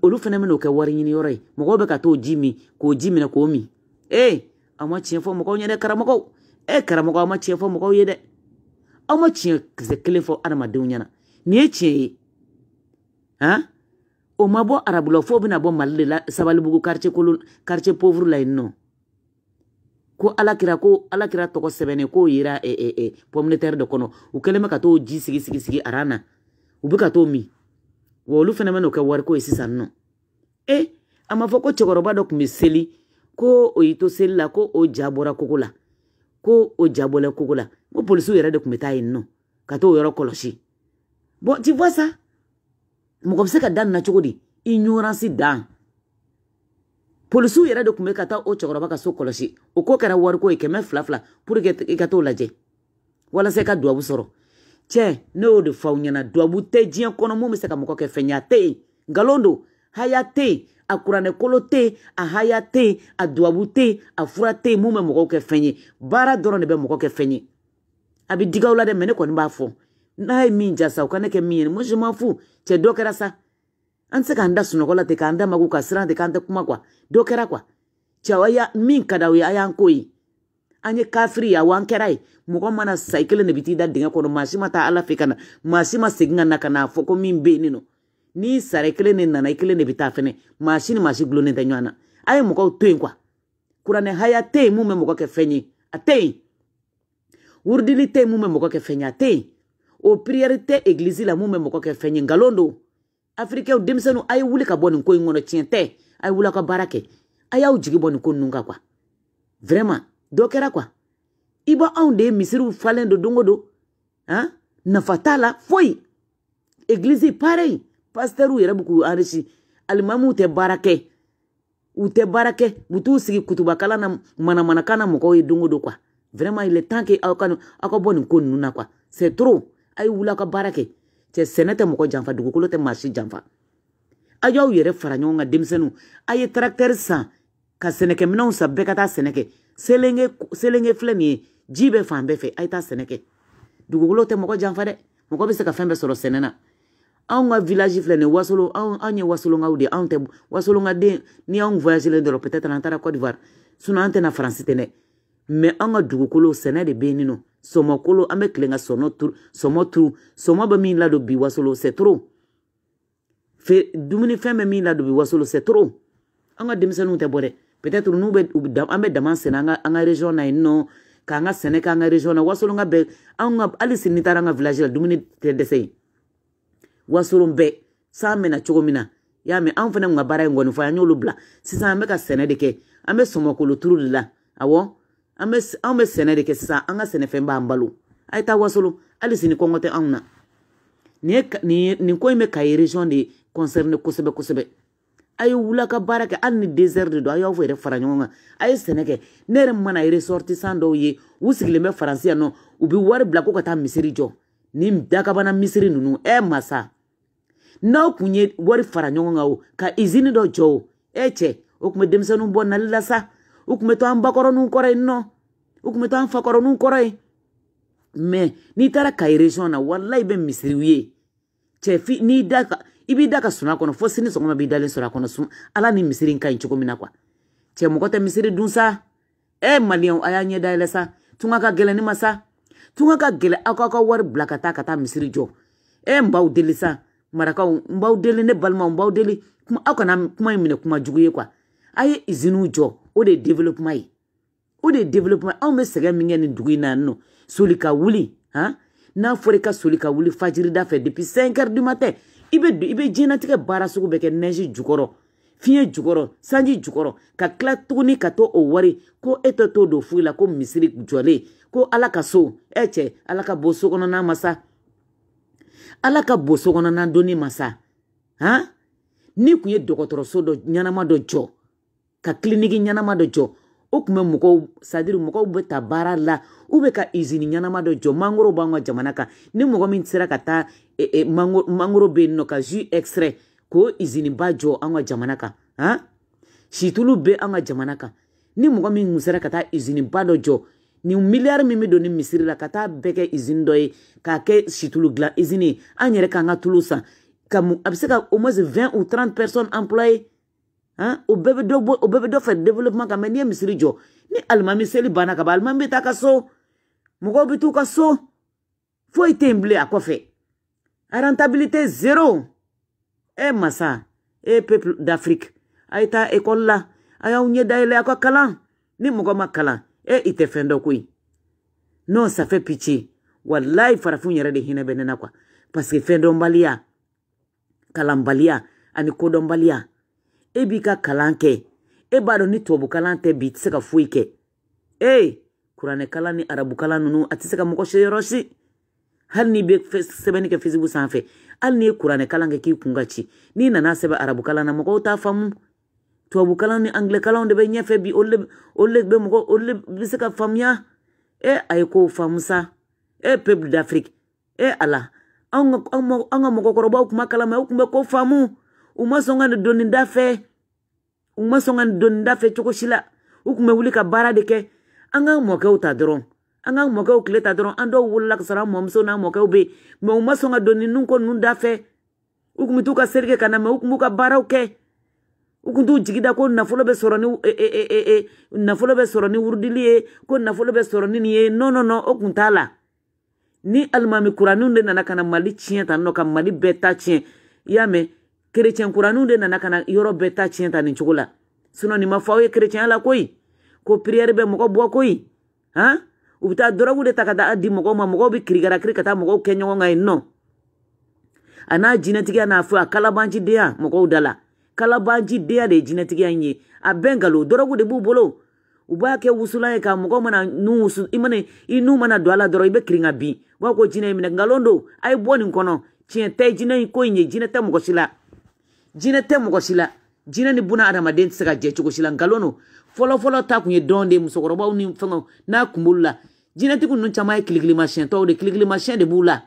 olu fɛnɛ ben'o kɛ wari ɲini yɔrɔ ye mɔgɔw bɛ ka t'o ji min k'o ji minɛ k'o min e aw ma tiɲɛ fɔ mɔgɔw ɲɛ dɛ karamɔgɔw e karamɔgɔ aw ma tiɲɛ fɔ mɔgɔw ye dɛ aw ma tiɲɛ kisɛ kelen fɔ adamadenw ɲɛna nin ye tiɲɛ ye han o ma bɔ arabula fo bena bɔ mali de la sabalibugu kartie kolo kartie pauvre la yen nɔ ko alakira ko alakira tɔgɔ sɛbɛnne k'o yira eh, eh, eh, pomme de terre de kɔnɔ u kɛlen bɛ ka t'o ji sigi sigi sigi aran na u eh, bɛ ka t'o min wa olu fana bɛn'o kɛ wariko ye sisan nɔ e a ma fɔ ko cɛkɔrɔba dɔ seli ko o y'i ko o ja bɔra kogo la ko o ja bɔra kogo la ko de tun bɛ taa yen nɔ ka t'o ti fɔ sa mɔgɔ bɛ se ka na cogo di ignorance dan Polisi yɛrɛ de tun bɛ ka taa o cɛkɔrɔba ka so kɔlɔsi o ko kɛra wariko ye kɛmɛ fila fila pour que i ka t'o lajɛ walasa i tiɲɛ ne y'o de fɔ aw ɲɛna dubabu tɛ diɲɛ kɔnɔ mun bɛ se ka mɔgɔ kɛ fɛn ɲa tɛ yen nkalon don haya tɛ yen a kuranɛkolo tɛ yen a haya tɛ yen a dubabu tɛ yen a fura tɛ yen mun bɛ mɔgɔw kɛ fɛn ye baara dɔrɔn de bɛ mɔgɔ kɛ fɛn ye a bɛ digi aw la dɛ mɛ ne kɔni b'a fɔ n'a ye min ja sa u ka ne kɛ min ye moi je m'en fous cɛ dɔ kɛra sa an tɛ se k'an da sunɔgɔ la ten k'an da mago ka siran ten k'an tɛ kuma kuwa dɔ kɛra kuwa cɛ aw y'a min ka d'aw ye a y'an k'o ye an ye kafiri ye awɔ an kɛra ye mɔgɔ mana sa i kelen de bi t'i da dingɛ kɔnɔ maa si ma taa ala fɛ ka na maa si ma segin ka na ka n'a fɔ ko min be yen nin nɔ n'i sara i kelen de nana i kelen de bi taa fɛnɛ maa si ni maa si gulonnen tɛ ɲɔgɔn na a ye mɔgɔw to yen kuwa kuranɛ haya tɛ yen mun bɛ mɔgɔ kɛ fɛn ye a tɛ yen wuridili tɛ yen mun bɛ mɔgɔ kɛ fɛn ye a tɛ yen o piriyɛri tɛ egilizi la mun bɛ mɔgɔ kɛ fɛn ye nkalon don afirikɛw denmisɛnninw a ye wuli ka bɔ nin ko in kɔnɔ tiɲɛ tɛ a ye wuli aw ka baara kɛ a y'aw jigi bɔ nin ko ninnu kan kuwa vraiment dɔ kɛra kuwa i ba anw de ye misiriw falen don don o don han nafa t'a la foyi egilizi pareil pastɛriw yɛrɛ b'u k'u enrichi alimamiw tɛ baara kɛ u tɛ baara kɛ u t'u sigi kutubakalan na manamanakan na mɔgɔw ye don o don kuwa vraiment il est temps que aw ka aw ka bɔ nin ko ninnu na kuwa c'est trop a ye wuli aw ka baara kɛ cɛ sɛnɛ tɛ mɔgɔ janfa dugukolo tɛ maa si janfa a y'aw yɛrɛ fara ɲɔgɔn kan denmisɛnninw a ye tarakitɛri san ka sɛnɛkɛminɛnw san bɛɛ ka taa sɛnɛ kɛ selenge selenge filɛ nin ye ji bɛ fan bɛɛ fɛ a ye taa sɛnɛ kɛ dugukolo tɛ mɔgɔ janfa dɛ mɔgɔ bɛ se ka fɛn bɛɛ sɔrɔ sɛnɛ na anw ka village filɛ nin wasolo anw anw ye wasolonkaw de anw tɛ wasolonkaden ni anw voyagelen dɔrɔn peut-être an taara Côte d'Ivoire sinon an tɛna Faransi tɛ dɛ mais an ka dugukolo sɛnɛ de bɛ yen nɔ sɔmɔkolo an bɛ tilen ka sɔmɔ turu sɔmɔ turu sɔmɔ bɛ min ladon bi wasolo c'est trop fe dumunifɛn bɛ min ladon bi wasolo c'est trop an ka denmisɛnninw tɛ bɔ dɛ peut-être n'u bɛ an bɛ dama sɛnɛ an ka an ka région na yen nɔ k'an ka sɛnɛ k'an ka région na wasolon ka bɛɛ anw ka hali sini n'i taara an ka village la dumuni tɛ dɛsɛ yen wasolon bɛɛ san mɛna cogo min na y'a mɛn anw fana kun ka baara ye ŋɔni fɔ an y'olu bila sisan an bɛ ka sɛnɛ de kɛ an bɛ sɔmɔkolo turu de la awɔ an bɛ anw bɛ sɛnɛ de kɛ sisan an ka sɛnɛfɛn b'an balo a ye taa wasolo hali sini kɔngɔ tɛ anw na nin ye nin ko in bɛ kayi région de concerné kosɛbɛ kosɛbɛ a ye wula ka baara kɛ hali ni désert de don a y'aw yɛrɛ fara ɲɔgɔn kan a ye sɛnɛ kɛ ne yɛrɛ mana ressortissant dɔw ye u sigilen bɛ faransi yan nɔ u bɛ wari bila ko ka taa misiri jɔ nin dakabana misiri ninnu ɛ masa n'aw kun ye wari fara ɲɔgɔn kan o ka izini dɔ jɔ o ɛ cɛ o tun bɛ denmisɛnninw bɔ nali la sa u tun bɛ to an bakɔrɔninw kɔrɔ yen nɔ u tun bɛ to an fakɔrɔninw kɔrɔ yen mɛ n'i taara kayi resɔn na walayi bɛ misiriw ye cɛ n'i da i b'i da ka suna kɔnɔ fo sini sɔgɔma b'i dalen sɔrɔ a kɔnɔ sun ala ni misiri in ka ɲi cogo min na kuwa cɛ mɔgɔ tɛ misiri dun sa e maliyɛnw a y'a ɲɛ dayɛlɛ sa tunga ka gɛlɛ ni ma sa tunga ka gɛlɛ aw k'aw ka wari bila ka taa ka taa misiri jɔ e n b'aw deli sa marakaw n b'aw deli ne balimaw n b'aw deli kuma aw kana kuma in minɛ kuma jugu ye kuwa a ye iziniw jɔ o de ye developement ye o de ye developement anw bɛ sɛgɛn min kɛ nin dugu in na yan nɔ soli ka wuli han n'a fɔra i ka soli ka wuli fajirida fɛ depuis cinq heures du matin i bɛ don i bɛ diɲɛnatigɛ baara sugu bɛɛ kɛ nɛji jukɔrɔ fiɲɛ jukɔrɔ sanji jukɔrɔ ka tila tuguni ka to o wari ko e tɛ to don foyi la ko misiri jɔlen ko ala ka so ɛ cɛ ala ka bon so kɔnɔna masa ala ka bon so kɔnɔna donni masa han n'i kun ye dɔgɔtɔrɔso dɔ ɲɛnama dɔ jɔ ka kiliniki ɲɛnama dɔ jɔ o kun bɛ mɔgɔw sadiri mɔgɔw bɛ ta baara la u bɛ ka izini ɲɛnama dɔ jɔ mangoro b'an ka jamana kan ni mɔgɔ min sera ka taa eh, eh, mangoro, mangoro bɛ yen nɔ ka jus extrait k'o iziniba jɔ an ka jamana kan han situlu bɛ an ka jamana kan ni mɔgɔ min kun sera ka taa iziniba dɔ jɔ nin miliyari min bɛ don ni misiri la ka taa bɛɛ kɛ izini dɔ ye k'a kɛ situlu dilan izini ye an yɛrɛ k'an ka tulu san ka a bɛ se ka au moins vingt ou trente personnes employées o bɛɛ bɛ dɔ bɔ o bɛɛ bɛ dɔ développement kan mɛ n'i ye misiri ni almami seli bana ka ban alimami ka so mɔgɔw bɛ t'u ka so foyi tɛ a bilen a rentabilité zéro e masa Eh peuple d'Afrique a ye école la a y'aw ɲɛ dayɛlɛ aw ka kalan ni mɔgɔ ma kalan Eh i tɛ fɛn dɔ non ça fait pitié Wallahi farafin yɛrɛ de hinɛ bɛ ne na quoi parce que fɛn dɔnbaliya kalanbaliya ani kodɔnbaliya e b'i ka kalan kɛ e b'a dɔn ni tubabukalan tɛ bi i tɛ se ka foyi kɛ ee kuranɛkalan ni arabukalan ninnu a tɛ se ka mɔgɔ se yɔrɔ si hali n'i bɛ sɛbɛnni kɛ fesibu sanfɛ hali n'i ye kuranɛkalan kɛ k'i kun ka ci n'i nana sɛbɛn arabukalan na mɔgɔw t'a faamu tubabukalan ni angilɛkalanw de bɛ ɲɛfɛ bi olu de bɛ mɔgɔ olu de bɛ se ka faamuya e a ye kow faamu sa e peuple d'afrique e ala anw ka mɔgɔkɔrɔbaw tun ma kalama u tun bɛ ko faamu u ma sɔn ka doninda fɛ u ma sɔn ka doninda fɛ cogo si la u kun bɛ wuli ka baara de kɛ an k'an mɔkɛw ta dɔrɔn an k'an mɔkɛw tile ta dɔrɔn an dɔw wolola ka sɔrɔ an mɔmuso n'an mɔkɛw bɛ yen mɛ u ma sɔn ka donni ninnu ko ninnu da fɛ u kun bɛ t'u ka seli kɛ ka na mɛ u kun b'u ka baaraw kɛ u kun t'u jigi da ko nafolo bɛ sɔrɔ ni nafolo bɛ sɔrɔ ni wurudili ye ko nafolo bɛ sɔrɔ ni nin ye non non non o kun t'a la ni alimami kuraninw de nana ka na mali tiɲɛ tan nɔ ka mali bɛɛ ta tiɲɛ i y'a mɛn kerecɛn kuraniw de nana ka na yɔrɔ bɛɛ ta tiɲɛ ta nin cogo la sinɔ nin ma fɔ aw ye kerecɛnya la koyi ko piriyɛri bɛ mɔgɔ bɔ koyi han u bɛ taa dɔrɔgu de ta ka taa di mɔgɔw ma mɔgɔw bɛ kirigarakiri ka taa mɔgɔw kɛ ɲɔgɔn kan yen nɔ a n'a jinɛtigiya n'a fɔ a kalabancidenya mɔgɔw da la kalabancidenya de ye jinɛtigiya in ye a bɛɛ nkalon dɔrɔgu de b'u bolo u b'a kɛ wusulan ye ka mɔgɔ mana nu wusu i mana i nu mana don a la dɔrɔn i bɛ kirin ka bin u b'a ko jinɛ in minɛ nkalon don a ye bɔ nin kɔnɔ tiɲɛ tɛ jinɛ in ko in ye jinɛ tɛ mɔgɔ si la jinɛ tɛ mɔgɔ si la jinɛ ni buna adamaden tɛ se ka jɛ cogo si la nkalon don fɔlɔfɔlɔ ta kun ye dɔn de musokɔrɔbaw ni fɛngɛw n'a kun b'olu la jinɛtigiw ninnu caman ye kilikilimasiyɛntɔw de kilikilimasiyɛn de b'u la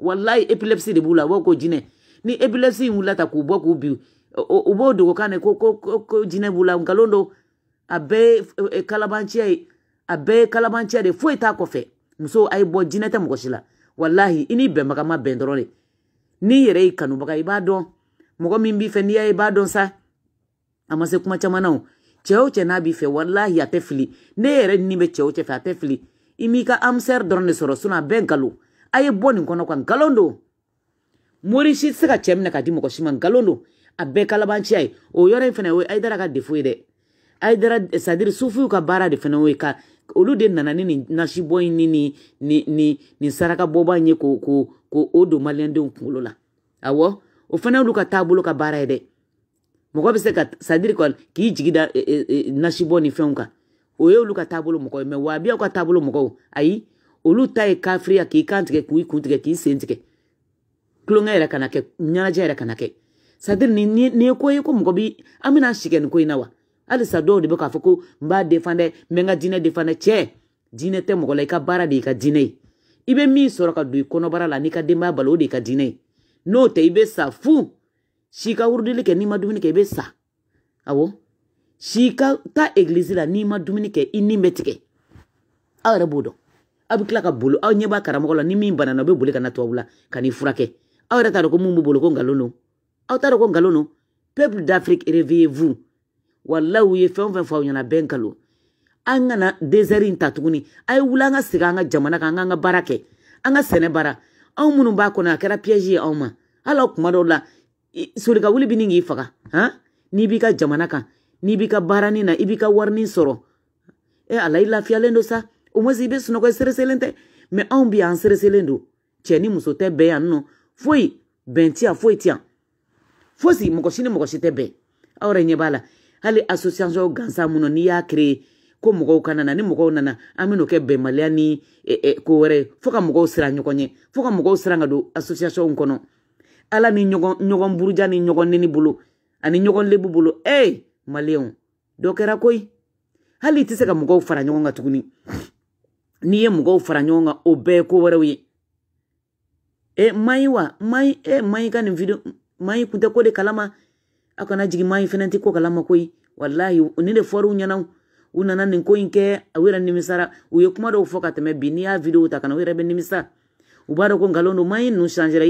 walayi epilepsi de b'u la u b'o ko jinɛ ni epilepsi in wulila ta k'u bɔ k'u bi u b'o dogo kan de ko ko ko ko jinɛ b'u la nkalon don a bɛɛ ye kalabanciya ye a bɛɛ ye kalabanciya de foyi t'a kɔfɛ muso a ye bɔ jinɛ tɛ mɔgɔ si la walahi i n'i bɛnbaga ma bɛn dɔrɔn de n'i yɛrɛ y'i kanubaga i b'a dɔn mɔgɔ min b'i fɛ n'i y'a ye b'a dɔn sa a ma se kuma caman na o cɛ o cɛ n'a b'i fɛ walahi a tɛ fili ne yɛrɛ ni bɛ cɛ o cɛ fɛ a tɛ fili i m'i ka amsɛr dɔrɔn de sɔrɔ sinɔn a bɛɛ nkalon a ye bɔ nin kɔnɔ kuwa nkalon don mori si tɛ se ka cɛ minɛ ka di mɔgɔ si ma nkalon don a bɛɛ kalabanciya ye o yɔrɔ in fɛnɛ o ye ayidara ka defo ye dɛ ayidara sadiri sufiw ka baara de fɛnɛ o ye ka olu de nana ni nin nasi bɔ in ni nin nin nin nin saraka bɔba in ye ko ko ko o don maliyɛndenw kunkolo la awɔ o fana y'olu ka taabolo ka baara ye dɛ mɔgɔ bɛ se ka sadiri kɔni k'i jigi da e, e, e, nasibɔ ni fɛnw kan o ye olu ka taabolo mɔgɔ ye mɛ wabiyaw ka taabolo mɔgɔw ayi olu ta ye kafiriya k'i kan tigɛ k'i kun tigɛ k'i sen tigɛ kulonkɛ yɛrɛ kana kɛ ɲɛnajɛ yɛrɛ kana kɛ sadiri ni ni ye ko ye ko mɔgɔ bi an bɛna sikɛ nin ko in na wa halisa dɔw de bɛ k'a fɔ ko n b'a defan dɛ n bɛ n ka diinɛ defan dɛ cɛ diinɛ tɛ mɔgɔ la i ka baara de y'i ka diinɛ ye i bɛ min sɔrɔ ka don i kɔnɔbara la n'i ka denbaya balo o de y'i ka diinɛ ye n'o tɛ i bɛ sa fu si ka wurudili kɛ n'i ma dumuni kɛ i bɛ sa awɔ si ka taa egilizi la n'i ma dumuni kɛ i ni bɛ tigɛ aw yɛrɛ b'o dɔn aw bɛ tila ka boli aw ɲɛ b'a karamɔgɔ la ni min bana na o bɛ boli ka na tubabu la ka n'i furakɛ aw yɛrɛ t'a dɔn ko mun b'u bolo ko nkalon don aw t'a dɔn ko nkalon don peuple d'afrique réveillez vous walahi u ye fɛn o fɛn fɔ aw ɲɛna bɛɛ nkalon an kana désert in ta tuguni a ye wuli an ka segin an ka jamana kan an k'an ka baara kɛ an ka sɛnɛ baara anw minnu b'a kɔnɔ a kɛra piège ye anw ma hali kuma dɔw la solika wuli bi ni k'i faga han n'i b'i ka jamana kan n'i b'i ka baaranin na i b'i ka warinin sɔrɔ e ala i lafiyalen do sa o moins i bɛ sunɔgɔ sereselen tɛ mɛ anw bi an sereselen do cɛ ni muso tɛ bɛn yan nɔ foyi bɛn ti yan foyi ti yan fosi mɔgɔ si ni mɔgɔ si tɛ bɛn aw yɛrɛ ɲɛ b'a la hali association gansan mun n'i y'a créer ko mɔgɔw kana na ni mɔgɔw nana an ben'o kɛ bɛnbaliya ni eh, eh, ko wɛrɛ fɔɔ ka mɔgɔw sira ɲɔgɔn ye fɔɔ ka mɔgɔw siran ka don asosiyasiɔnw kɔnɔ ala ni ɲɔgɔn buruja ni ɲɔgɔn neni bolo ani ɲɔgɔn lebu bolo e hey, maliyɛnw dɔ kɛra koyi hali i tɛ se ka mɔgɔw fara ɲɔgɔn ka tuguni n'i ye mɔgɔw fara ɲɔgɔn kan o bɛɛ ye ko wɛrɛw ye e maɲi wa maɲi e maɲi ka nin video maɲi kun tɛ ko de kalama a kana jigin maɲi fɛnɛ tɛ ko kalama koyi walahi ni de fɔr'u ɲɛna u nana nin ko in kɛ u yɛrɛ nimisara u ye kuma dɔw fɔ ka tɛmɛ bi n'i y'a videow ta kana u yɛrɛ bɛ nimisa u b'a dɔn ko nkalon do maɲi nu changera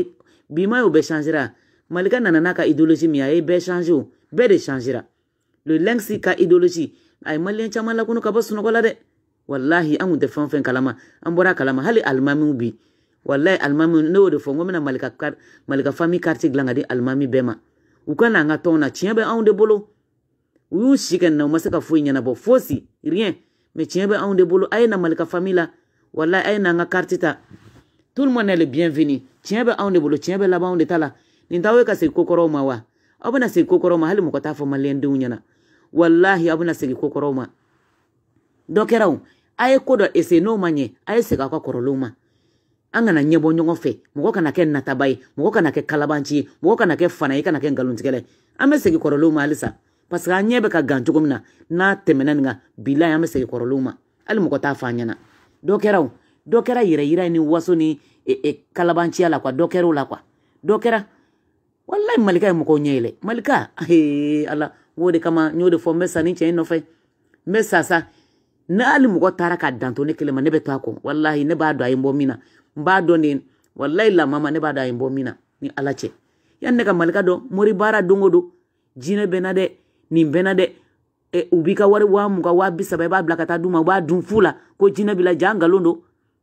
bi ma y'o bɛɛ changera malika nana n'a ka idéologie min a ye bɛɛ change o bɛɛ de changera le lynx ka idéologie a ye maliyɛn caman lakunu ka bɔ sunɔgɔ la dɛ wallahi an kun tɛ fɛn fɛn kalama an bɔra kalama hali alimamiw bi wallahi alimami ne y'o de fɔ n ko bɛna malika malika famille carte dilan ka di alimami bɛɛ ma u ka na an ka tɔnw na tiɲɛ bɛ anw de bolo uyu y'u si kɛ nin na u ka foyi ɲɛnabɔ fosi rien mais tiɲɛ bɛ bolo a na malika famila la walayi na ngakartita n'an ka tout le monde est le bienvenu tiɲɛ bɛ bolo tiɲɛ bɛ laban tala de ta ka segin kokɔrɔw ma wa abuna bɛna segin ma hali mɔgɔ t'a fɔ maliyɛndenw ɲɛna walahi aw bɛna segin kokɔrɔw ma dɔ kɛra o a ko dɔ ese n'o manye ɲɛ a ye segin aw ka kɔrɔlenw ma an kana ɲɛbɔ ɲɔgɔn fɛ kana ke nataba ye mɔgɔ kana ke kalabanchi ye kana ke fana ye kana kɛ nkalontigɛla ye an bɛ segin kɔrɔlenw ma parce que an ɲɛ bɛ ka gan cogo min na n'a tɛmɛna nin kan bilayi an bɛ segin kɔrɔlenw ma hali mɔgɔ t'a fɔ an ɲɛna dɔ kɛra o dɔ kɛra yɛrɛ yira ni waso ni e, e, kalabanciya la kuwa dɔ kɛra o la kuwa dɔ kɛra walayi malika ye mɔgɔw ɲɛ yɛlɛ malika ee ala n o de kama n y'o de fɔ n bɛ sa ni cɛ in nɔfɛ n bɛ sa sa ne hali mɔgɔ taara ka danto ne kelen ma ne bɛ to a kɔ walahi ne b'a dɔn a ye n bɔ min na n b'a dɔn de walahi lamama ma ne b'a dɔn a ye n bɔ min na ni ala cɛ yanni ne ka malika dɔn mori baara don o don jinɛ bɛ na dɛ nin bɛnna dɛ e, u b'i ka wari waa muga waa bi saba i b'a bila ka taa d'u ma u b'a dun fu la ko jinɛ b'i la ja ngalon do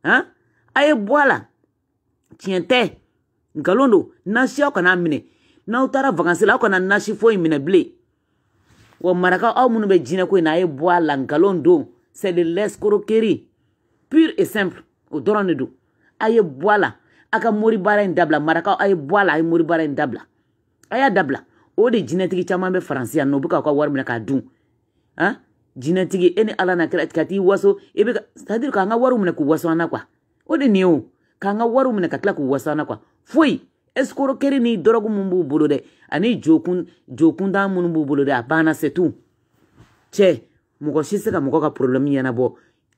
han a ye bɔ a la tiɲɛ tɛ ngalon do nasi aw kana minɛ n'aw taara vakansi la aw kana nasi foyi minɛ bilen wa maraka aw minnu bɛ jinɛ ko in na a ye bɔ a la ngalon don c'est de l'escroquerie pure et simple o dɔrɔn de don a ye bɔ a la a ka mori baara in dabila marakaw a ye bɔ a la a ye mori baara in dabila a y'a dabila o de jinɛtigi caman bɛ faransi yan nɔ u bɛ k'aw ka wari minɛ k'a dun han jinɛtigi e ni ala na kira ka t'i waso i e bɛ ka c'est k'an ka wariw minɛ k'u waso an na kuwa o de nin ye o k'an ka wariw minɛ ka tila k'u waso an na kuwa foyi eskorokeri ni dɔrɔgu mun b'u bolo dɛ ani jokun jokuntan minnu b'u bolo dɛ a banna setu cɛ mɔgɔ si se ka mɔgɔ ka problème ɲɛnabɔ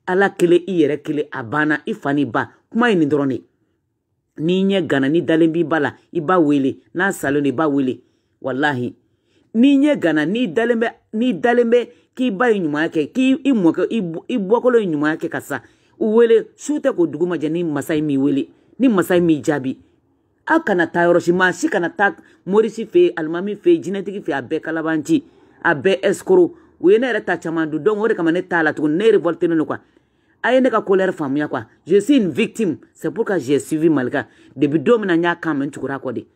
ala kelen i yɛrɛ kelen a banna i fa ni ba kuma ye nin dɔrɔn de n'i ɲɛ gana ni dalen b'i ba la i b'a wele n'a salen don i b'a wele walahi n'i ɲɛ gana n'i dalen bɛ n'i dalen bɛ k'i ba ye ɲumanya kɛ k'i i mɔkɛ i bɔkolo ye ɲumanya kɛ ka sa u wele su tɛ ko dugu ma ni masa in m'i wele ni masa in m'i jaabi aw kana taa yɔrɔ si maa si kana taa morisi fɛ yen alimami fɛ yen jinɛtigi fɛ yen a bɛɛ kalabanci a bɛɛ ɛsikoro u ye ne yɛrɛ ta caman dun donc o de kama ne t'a la tuguni ne révolté len don quoi a ye ne ka colère faamuya quoi je suis une victime c'est pourquoi j'ai suivi Malika depuis don min na n y'a kan mɛ n tugura kɔ de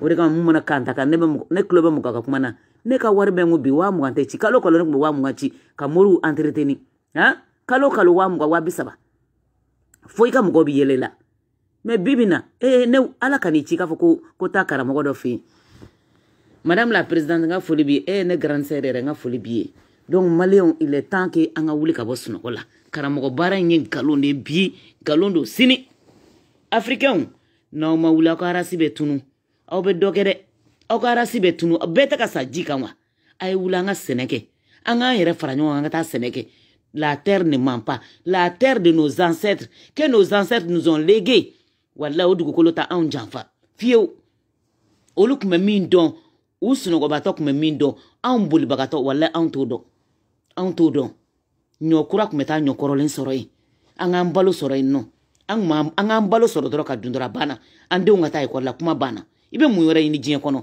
o de kama mun mana kanta ka ne tulo bɛ muga ka kuma na ne ka wari bɛ n ko bi waa mugan tɛ ci kalo kalo ne kun bɛ waa mugan ci ka moriw entreteni han kalo kalo waa mugan waa bi saba fo i ka mɔgɔ bi yɛlɛ la mɛ bi bi na ee ne ala ka n'i ci k'a fɔ ko ko taa karamɔgɔ dɔ fɛ yen madame la présidente n ka foli bi ee ne grande sœur yɛrɛ n ka foli bi ye donc maliyɛnw il est temps que an ka wuli ka bɔ sunɔgɔ la karamɔgɔ baara in ye nkalon de bi nkalon don sini africains n'aw ma wuli aw ka arasi bɛ tunun aw bɛ dɔ kɛ dɛ aw ka arasi bɛ tunu bɛɛ tɛ ka sa ji kan wa a ye wuli an ka sɛnɛ kɛ an k'an yɛrɛ fara ɲɔgɔn kan an ka taa sɛnɛ kɛ la terre ne ment pas la terre de nos ancêtres que nos ancêtres nous ont légué wala o dugukolo ta anw janfa fiyewu olu tun bɛ min dɔn u sunɔgɔbatɔ tun bɛ min dɔn anw bolibagatɔ wala anw t'o dɔn anw t'o dɔn ɲɔkura tun bɛ taa ɲɔkɔrɔlen sɔrɔ yen an k'an balo sɔrɔ yen nɔ an k'an balo sɔrɔ dɔrɔn ka dun dɔrɔn a banna an denw ka taa ekɔli la kuma banna i bɛ mun yɔrɔ ɲini diɲɛ kɔnɔ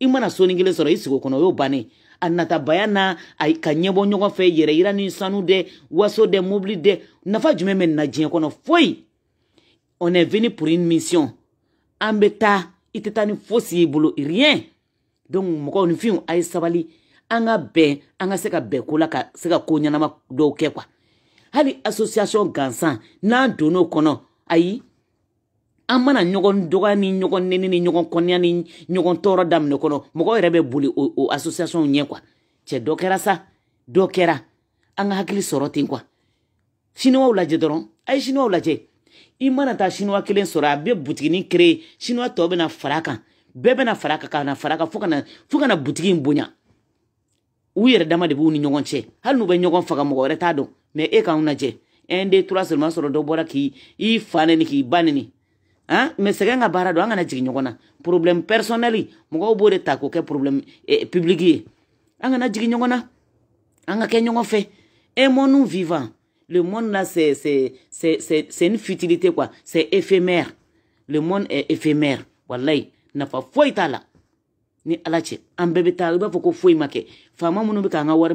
i mana soni kelen sɔrɔ i sigo kɔnɔ o y'o bannen a natabaya na a ka ɲɛbɔ ɲɔgɔn fɛ yɛrɛ yira ni sanu dɛ waso dɛ mobili dɛ nafa jumɛn bɛ na diɲɛ kɔnɔ foyi on est venu pour une mission an bɛ taa i tɛ taa ni fosi y'i bolo rien donc mɔgɔw ni finw a ye sabali an ka bɛn an ka se ka bɛn ko la ka se ka ko ɲɛnama dɔw kɛ kuwa hali association gansan n'an donn'o kɔnɔ ayi an mana ɲɔgɔn dɔgɔya ni ɲɔgɔn nɛni ni ɲɔgɔn kɔniya ni ɲɔgɔn tɔɔrɔ daminɛ kɔnɔ mɔgɔ yɛrɛ bɛ boli o, o association ɲɛ kuwa cɛ dɔ kɛra sa dɔ kɛra an ka hakili sɔrɔ ten kuwa siniwaw lajɛ dɔrɔn a ye siniwaw lajɛ i mana taa siniwa kelen sɔrɔ a bɛ butigini kereye siniwa tɔ bɛna fara kan bɛɛ bɛna fara kan ka na fara kan fo kana fo kana butigi in bonya u yɛrɛ dama de b'u ni ɲɔgɔn cɛ hali n'u bɛ ɲɔgɔn faga mɔgɔ wɛrɛ t'a dɔn mɛ e k'anw lajɛ un deux trois seulement sɔrɔ dɔ bɔra k'i i fa nɛni k'i ba nɛni hein? mais sɛgɛn ka baara don an kana jigin ɲɔgɔn na problème personnel mɔgɔw b'o de ta k'o kɛ problème eh, public ye an kana jigin ɲɔgɔn na an ka kɛ ɲɔgɔn fɛ un monde vivant le monde là c'est c'est c'est c'est c'est une futilité quoi c'est éphémère le monde est éphémère wallahi nafa foyi t'a la ni ala cɛ an bɛɛ bɛ taa i b'a fɔ ko foyi ma kɛ faama minnu bɛ k'an ka wari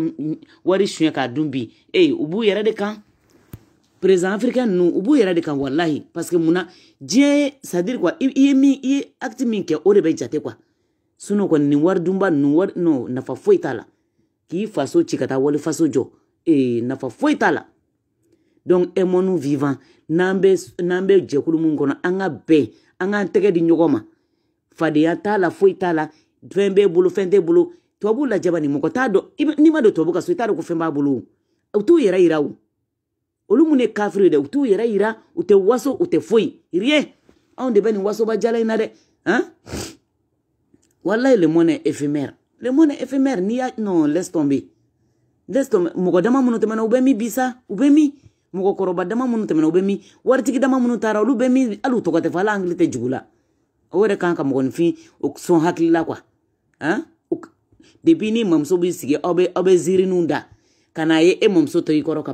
wari suɲɛ k'a dun bi ee eh, u b'u yɛrɛ de kan président africain ninnu u b'u yɛrɛ de kan walahi parce que mun na diɲɛ sadiri kuwa i ye min i ye acte min kɛ o de bɛ jate kuwa sinɔn kɔni nin wari dunba ninnu wari non nafa foyi t'a la k'i faso ci ka taa wali faso jɔ ee nafa foyi t'a la donc aimons-nous vivants n'an bɛ n'an bɛ jɛkulu min kɔnɔ an ka bɛn an k'an tɛgɛ di ɲɔgɔn ma fadenya t'a la foyi t'a la fɛn b'e bolo fɛn t'e bolo tubabu lajaba nin mɔgɔ t'a dɔn n'i ma don tubabu ka so i t'a dɔn ko fɛn b'a bolo o u t'u yɛrɛ yira o olu mun de kafiri dɛ u t'u yɛrɛ yira u tɛ waso u tɛ foyi rien anw de bɛ nin wasoba jala in na dɛ hein walayi le monde éphémère le monde éphémère n'i y'a non laisse tomber laisse tomber mɔgɔ dama minnu tɛmɛna u bɛ min bi sa u bɛ min mɔgɔkɔrɔba dama minnu tɛmɛna u bɛ min waritigi dama minnu taara olu bɛ min hali u tɔgɔ tɛ fɔ hali angili tɛ jugu la o yɛrɛ kan ka mɔgɔninfin sɔn hakili la kuwa hein depuis ni mamuso b'i sigi aw bɛ aw bɛ ziiriniw da ka n'a ye e mamuso to i kɔrɔ ka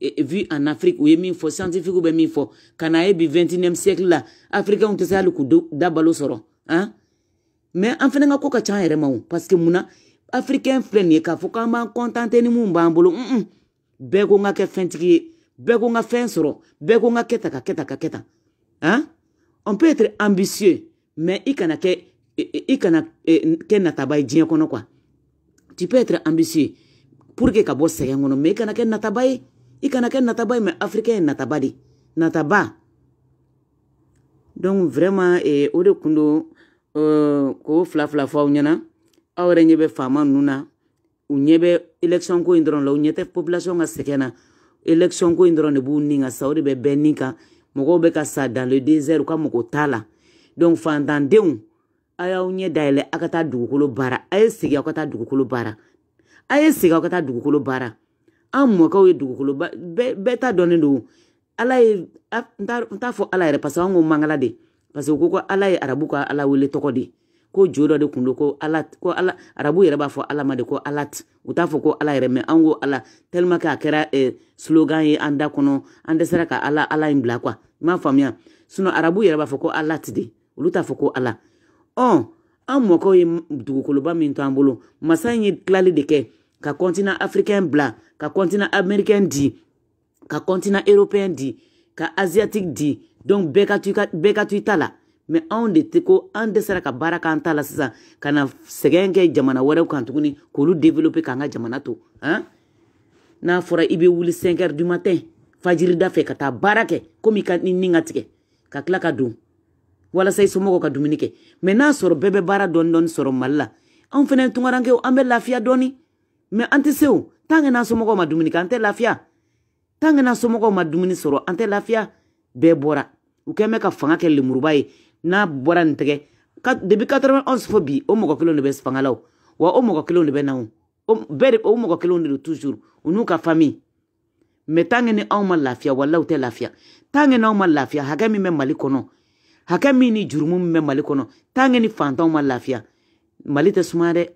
Eh, eh, vu en Afrique u ye min fɔ scientifique bɛ min fɔ ka na ye bi 21e siècle la africains tɛ se hali k'u da balo sɔrɔ hein mais an fɛnɛ ka ko ka ca an yɛrɛ ma o parce que mun na africain filɛ nin ye k'a fɔ k'an b'an contenter ni mun b'an bolo un un bɛɛ ko n ka kɛ fɛntigi ye bɛɛ ko n ka fɛn sɔrɔ bɛɛ ko n ka kɛ tan ka kɛ tan ka kɛ tan hein on peut être ambitieux mais i kana kɛ i kana kɛ nataba ye diɲɛ kɔnɔ quoi tu peux être ambitieux pour que ka bɔ sɛgɛn kɔnɔ mais i kana kɛ nataba ye i kana kɛ nataba ye mɛ afirikɛ ye nataba de nataba donc vraiment eh, o de kun do uh, k'o fila fila fɔ aw ɲɛna aw yɛrɛ ɲɛ bɛ faama nunu na u ɲɛ bɛ élection ko in dɔrɔn la u ɲɛ tɛ population ka sɛgɛn na élection ko in dɔrɔn de b'u nin ka sa o de bɛ bɛɛ nin kan mɔgɔw bɛ ka sa dans le désert u ka mɔgɔ t'a la donc fantandenw a y'aw ɲɛ dayɛlɛ aw ka taa dugukolo baara a ye sigi aw ka taa dugukolo baara a ye sigi aw ka taa dugukolo baara an mɔkɛw ye dugukoloba bɛɛ ta dɔnnen don ala ye n t'a fɔ ala yɛrɛ parce que an ko mangala de parce que u ko ko ala ye arabu ka ala wele tɔgɔ de ko jo dɔ de kun do ko ala ko ala arabu yɛrɛ b'a fɔ ala ma de ko alat u t'a fɔ ko ala yɛrɛ mɛ an ko ala tellement que a kɛra eh, slogan ye an da kɔnɔ an dɛsɛra ka ala ala in bila quoi i m'a faamuya sinon arabu yɛrɛ b'a fɔ ko alat de olu t'a fɔ ko ala ɔn an mɔkɛw ye dugukoloba min to an bolo masa in ye tilali de kɛ ka kɔntina africain bila ka kɔntina américain di ka kɔntina européen di ka asiatique di donc bɛɛ ka to i ta la mɛ anw de tɛ ko an dɛsɛra ka baara k'an ta la sisan ka na sɛgɛn kɛ jamana wɛrɛw kan tuguni k'olu développer k'an ka jamana to han n'a fɔra i bɛ wuli 5 heures du matin fajirida fɛ ka taa baara kɛ komi i ka ni nin ka tigɛ ka tila ka don walasa i somɔgɔw ka dumuni kɛ mɛ n'a sɔrɔ bɛɛ bɛ baara dɔɔni dɔɔni sɔrɔ mali la anw fɛnɛ tungarankew an bɛ lafiya dɔɔni mɛ an tɛ se o tanke n'an somɔgɔw ma dumuni kɛ an tɛ lafiya tanke n'an somɔgɔw ma dumuni sɔrɔ an tɛ lafiya bɛɛ bɔra u kɛn bɛ ka fanga kɛ lemuruba ye n'a bɔra nin tɛgɛ debi 91 fo bi o mɔgɔ kelen de bɛ fanga la o wa o mɔgɔ kelen de bɛ na o bɛɛ de o mɔgɔ kelen de do toujours u n'u ka famille mɛ tanke ni anw ma lafiya walahi u tɛ lafiya tanke n'anw ma lafiya hakɛ min bɛ mali kɔnɔ hakɛ min ni jurumu min bɛ mali kɔnɔ tanke ni fantanw ma lafiya mali tɛ sumaya dɛ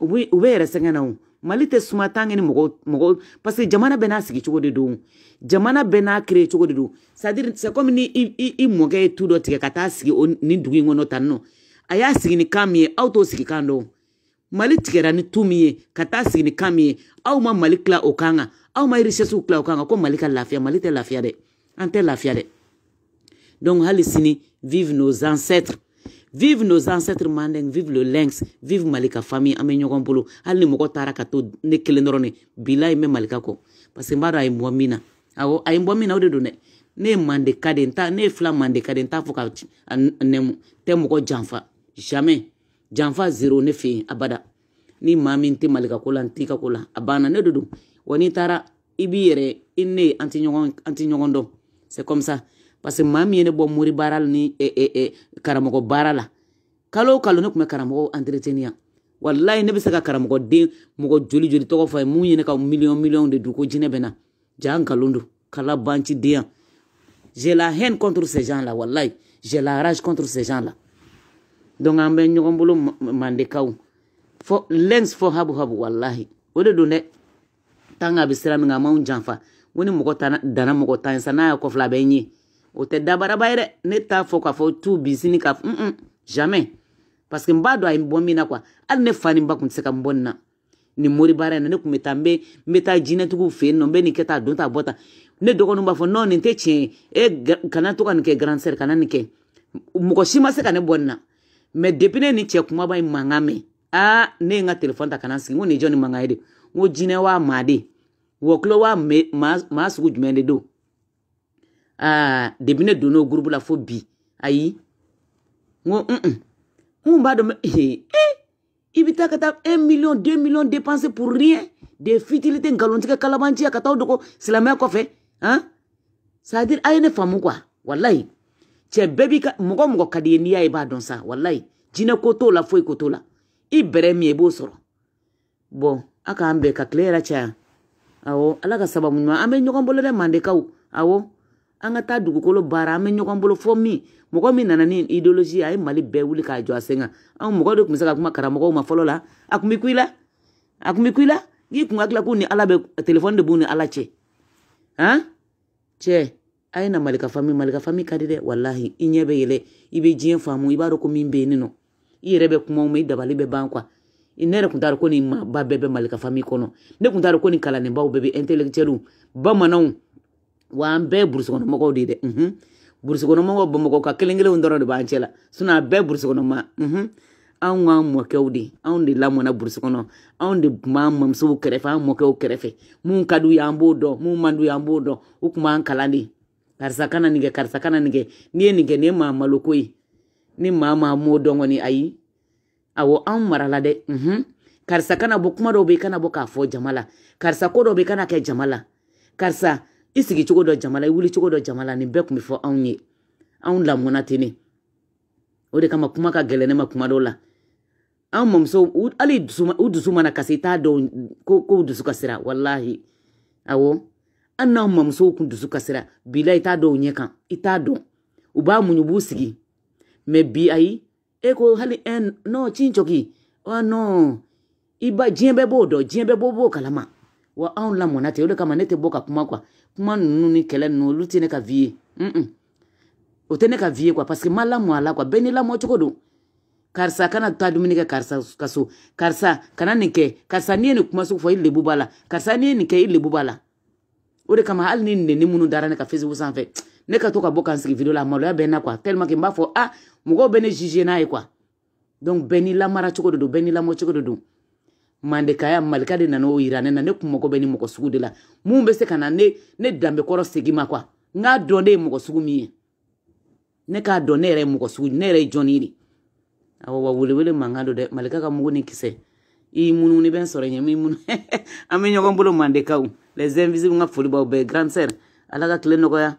u bɛ yɛrɛ sɛgɛn na o mali tɛ suma tange ni mɔgɔ mɔgɔ parce que jamana bɛɛ n'a sigi cogo de don jamana bɛɛ n'a kere cogo de don sadiri c'est comme ni i, i, i mɔkɛ ye tu dɔ tigɛ ka taa sigi o ni dugu in kɔnɔ tan nɔ a y'a sigi ni kan min ye aw t'o sigi kan dɔn mali tigɛra ni tu min ye ka taa sigi ni kan min ye aw ma mali kila o kan kan aw ma richessew kila o kan kan ko mali ka lafiya mali tɛ lafiya dɛ an tɛ lafiya dɛ donc hali sini vive nos ancêtres vive nos ancêtres mandeng vive le lynx vive malika famille an be ɲɔgɔn bolo hali ni mɔgɔ taara ka to ne kelen dɔrɔn ne bila ye mɛ malika kɔ parce que n b'a dɔn a ye bɔ min na awɔ a ye bɔ min na o de don dɛ ne ye mandeka de ta ne ye fila mandeka de n t'a fɔ ka nɛmu tɛ mɔgɔ janfa jamais janfa zero ne fɛ yen abada ni maa min tɛ malika ko la n t'i ka ko la a banna ne de don wa n'i taara i b'i yɛrɛ i ne an tɛ ɲɔgɔn an tɛ ɲɔgɔn dɔn c'est comme ça parce que maa min ye ne bɔ ni eh, eh, eh, karamɔgɔ baara kalo kalo ne tun bɛ karamɔgɔ entreteniya ne bɛ se ka karamɔgɔ joli joli tɔgɔ fɔ a ye mun ka miliyɔn miliyɔn de dun ko jinɛ bɛ na kala banci den j'ai la haine contre ces gens là walayi j'ai la rage contre ces gens là donc an bɛ ɲɔgɔn bolo mandekaw fɔ lens fɔ habu habu walahi o de don dɛ tant que a bɛ sira min kan a m'anw janfa n ko ni o tɛ dabaraba ye dɛ ne t'a fɔ k'a fɔ tu bi sini k'a fɔ unun jamais parce que n b'a dɔn a ye n bɔ min na quoi hali ne fa ni n ba tun tɛ se ka n bɔ nin na nin mori baara in na ne tun bɛ taa n bɛ n bɛ taa jinɛtigiw fɛ yen nɔ n bɛ nin kɛ tan a don tan a bɔ tan ne dɔgɔninw b'a fɔ non nin tɛ tiɲɛ ye e kana to ka nin kɛ grandeur kana nin kɛ mɔgɔ si ma se ka ne bɔ nin na mais depuis ne ni cɛ kumaba in mankan mɛn aa ne ye n ka telephone ta ka na n sigi n ko nin jɔn ni mankan ye de n ko jinɛ waa maa de wɔkulɔ waa maa sugu jumɛn de don aa ah, debi ne donn'o gurupu la fo bi ayi n ko n kun b'a dɔn ee i bɛ taa ka taa un million deux millions dépenser pour rien des futilités nkalontigɛ kalabanciya ah, ka taa o dogo silamɛya kɔfɛ han c'est à dire a ye ne faamu quoi walayi cɛ bɛɛ b'i ka mɔgɔ mɔgɔ ka d'i ye n'i y'a ye i b'a dɔn sa walayi jinɛ ko t'o la foyi ko t'o la i bɛrɛ min ye i b'o sɔrɔ bɔn a k'an bɛn ka tile yɛrɛ caya awɔ ala ka sababu ɲuman an bɛ ɲɔgɔn bolo dɛ mandekaw awɔ. an ka taa dugukolo baara an bɛ ɲɔgɔn bolo fɔ min mɔgɔ min nana ni idéologie a ye mali bɛɛ wuli k'a jɔ a sen kan anw mɔgɔ de tun bɛ se ka kuma karamɔgɔw ma fɔlɔ la a tun bɛ ku i la a tun bɛ ku i la n'i kun hakilila k'u ni ala bɛ telefɔni de b'u ni ala cɛ han cɛ a ye na malika fami malika fami ka di dɛ walahi i ɲɛ bɛ yɛlɛ i bɛ diɲɛ faamu i b'a dɔn ko min bɛ yen nin nɔ i yɛrɛ bɛ kuma mɛn i dabali bɛ ban kuwa ne yɛrɛ tun t'a dɔn ko nin maaba bɛɛ bɛ malika fami kɔnɔ ne tun t'a dɔn ko nin kalandenbaw bɛɛ bɛ intellectuel bamananw wa an bɛɛ burusikɔnɔmɔgɔw de dɛ unhun burusikɔnɔmɔgɔw bamakɔ ka kelen kelenw dɔrɔn de b'an cɛla sinɔn a bɛɛ burusikɔnɔma unhun anw k'an mɔkɛw de anw de lamɔna burusi kɔnɔ anw de kun b'an mamusow kɛrɛfɛ an mɔkɛw kɛrɛfɛ mun ka d'u ye an b'o dɔn mun man d'u ye an b'o dɔn u kun b'an kalan de karisa kana nin kɛ karisa kana nin kɛ n'i ye nin kɛ nin ye maa maloko ye ni maa maa m'o dɔn kɔni ayi awɔ anw marala dɛ unhun karisa kana bɔ kuma dɔw bɛ yen kana bɔ k'a fɔ jama la karisa ko dɔ bɛ yen kana kɛ jama la karisa i sigi cogo dɔ jamala i wuli cogo dɔ jamala nin bɛɛ kun be fɔ anw ye anw lamɔna tene o de kama kuma ka gɛlɛ ne ma kuma dɔw la anw mamuso hali u dusu mana kasi i t'a dɔn ko u dusu kasira wallahi awɔ hali n'anw mamusow kun dusu kasira bila i t'a dɔn u ɲɛ kan i t'a dɔn u b'a muɲu b'u sigi mɛ bi ayi e ko hali un non cin cɔki oh non i ba diɲɛ bɛɛ b'o dɔn diɲɛ bɛɛ b'o b'o kalama wa anw lamɔna ten o de kama ne tɛ bɔ ka kuma kuwa kuma ninnu ni kɛlɛ ninnu olu tɛ ne ka vi ye o tɛ ne ka vi ye kuwa parce que ma lamɔ a la kuwa bɛɛ ni lamɔ cogo don karisa kana taa dumuni kɛ karisa ka so karisa kana nin kɛ karisa n'i ye nin kuma sugu fɔ i lebu b'a la karisa n'i ye nin kɛ i lebu b'a la o de kama hali ni nɛni minnu dara ne ka facebook sanfɛ ne ka to ka bɔ ka n sigi video la a maloya bɛ n na kuwa tellement que n b'a fɔ ah mɔgɔw bɛ ne juger n'a ye kuwa donc bɛɛ ni lamara cogo de don bɛɛ ni lamɔ cogo de don mandekaya malika de nana o yira ne na ne kun mago bɛ ni mɔgɔ sugu de la mun bɛ se ka na ne ne danbekɔrɔ segi ma kuwa n k'a dɔn ne ye mɔgɔ sugu min ye ne k'a dɔn ne yɛrɛ ye mɔgɔ sugu ne yɛrɛ ye jɔnni de awɔ wa welewele mankan don dɛ malika ka mugu ni kisɛ i munumuni bɛ n sɔrɔ ɲɛ mi munu an bɛ ɲɔgɔn bolo mandekaw les invisibles ka foli b'aw bɛɛ grand sœur ala ka tile nɔgɔya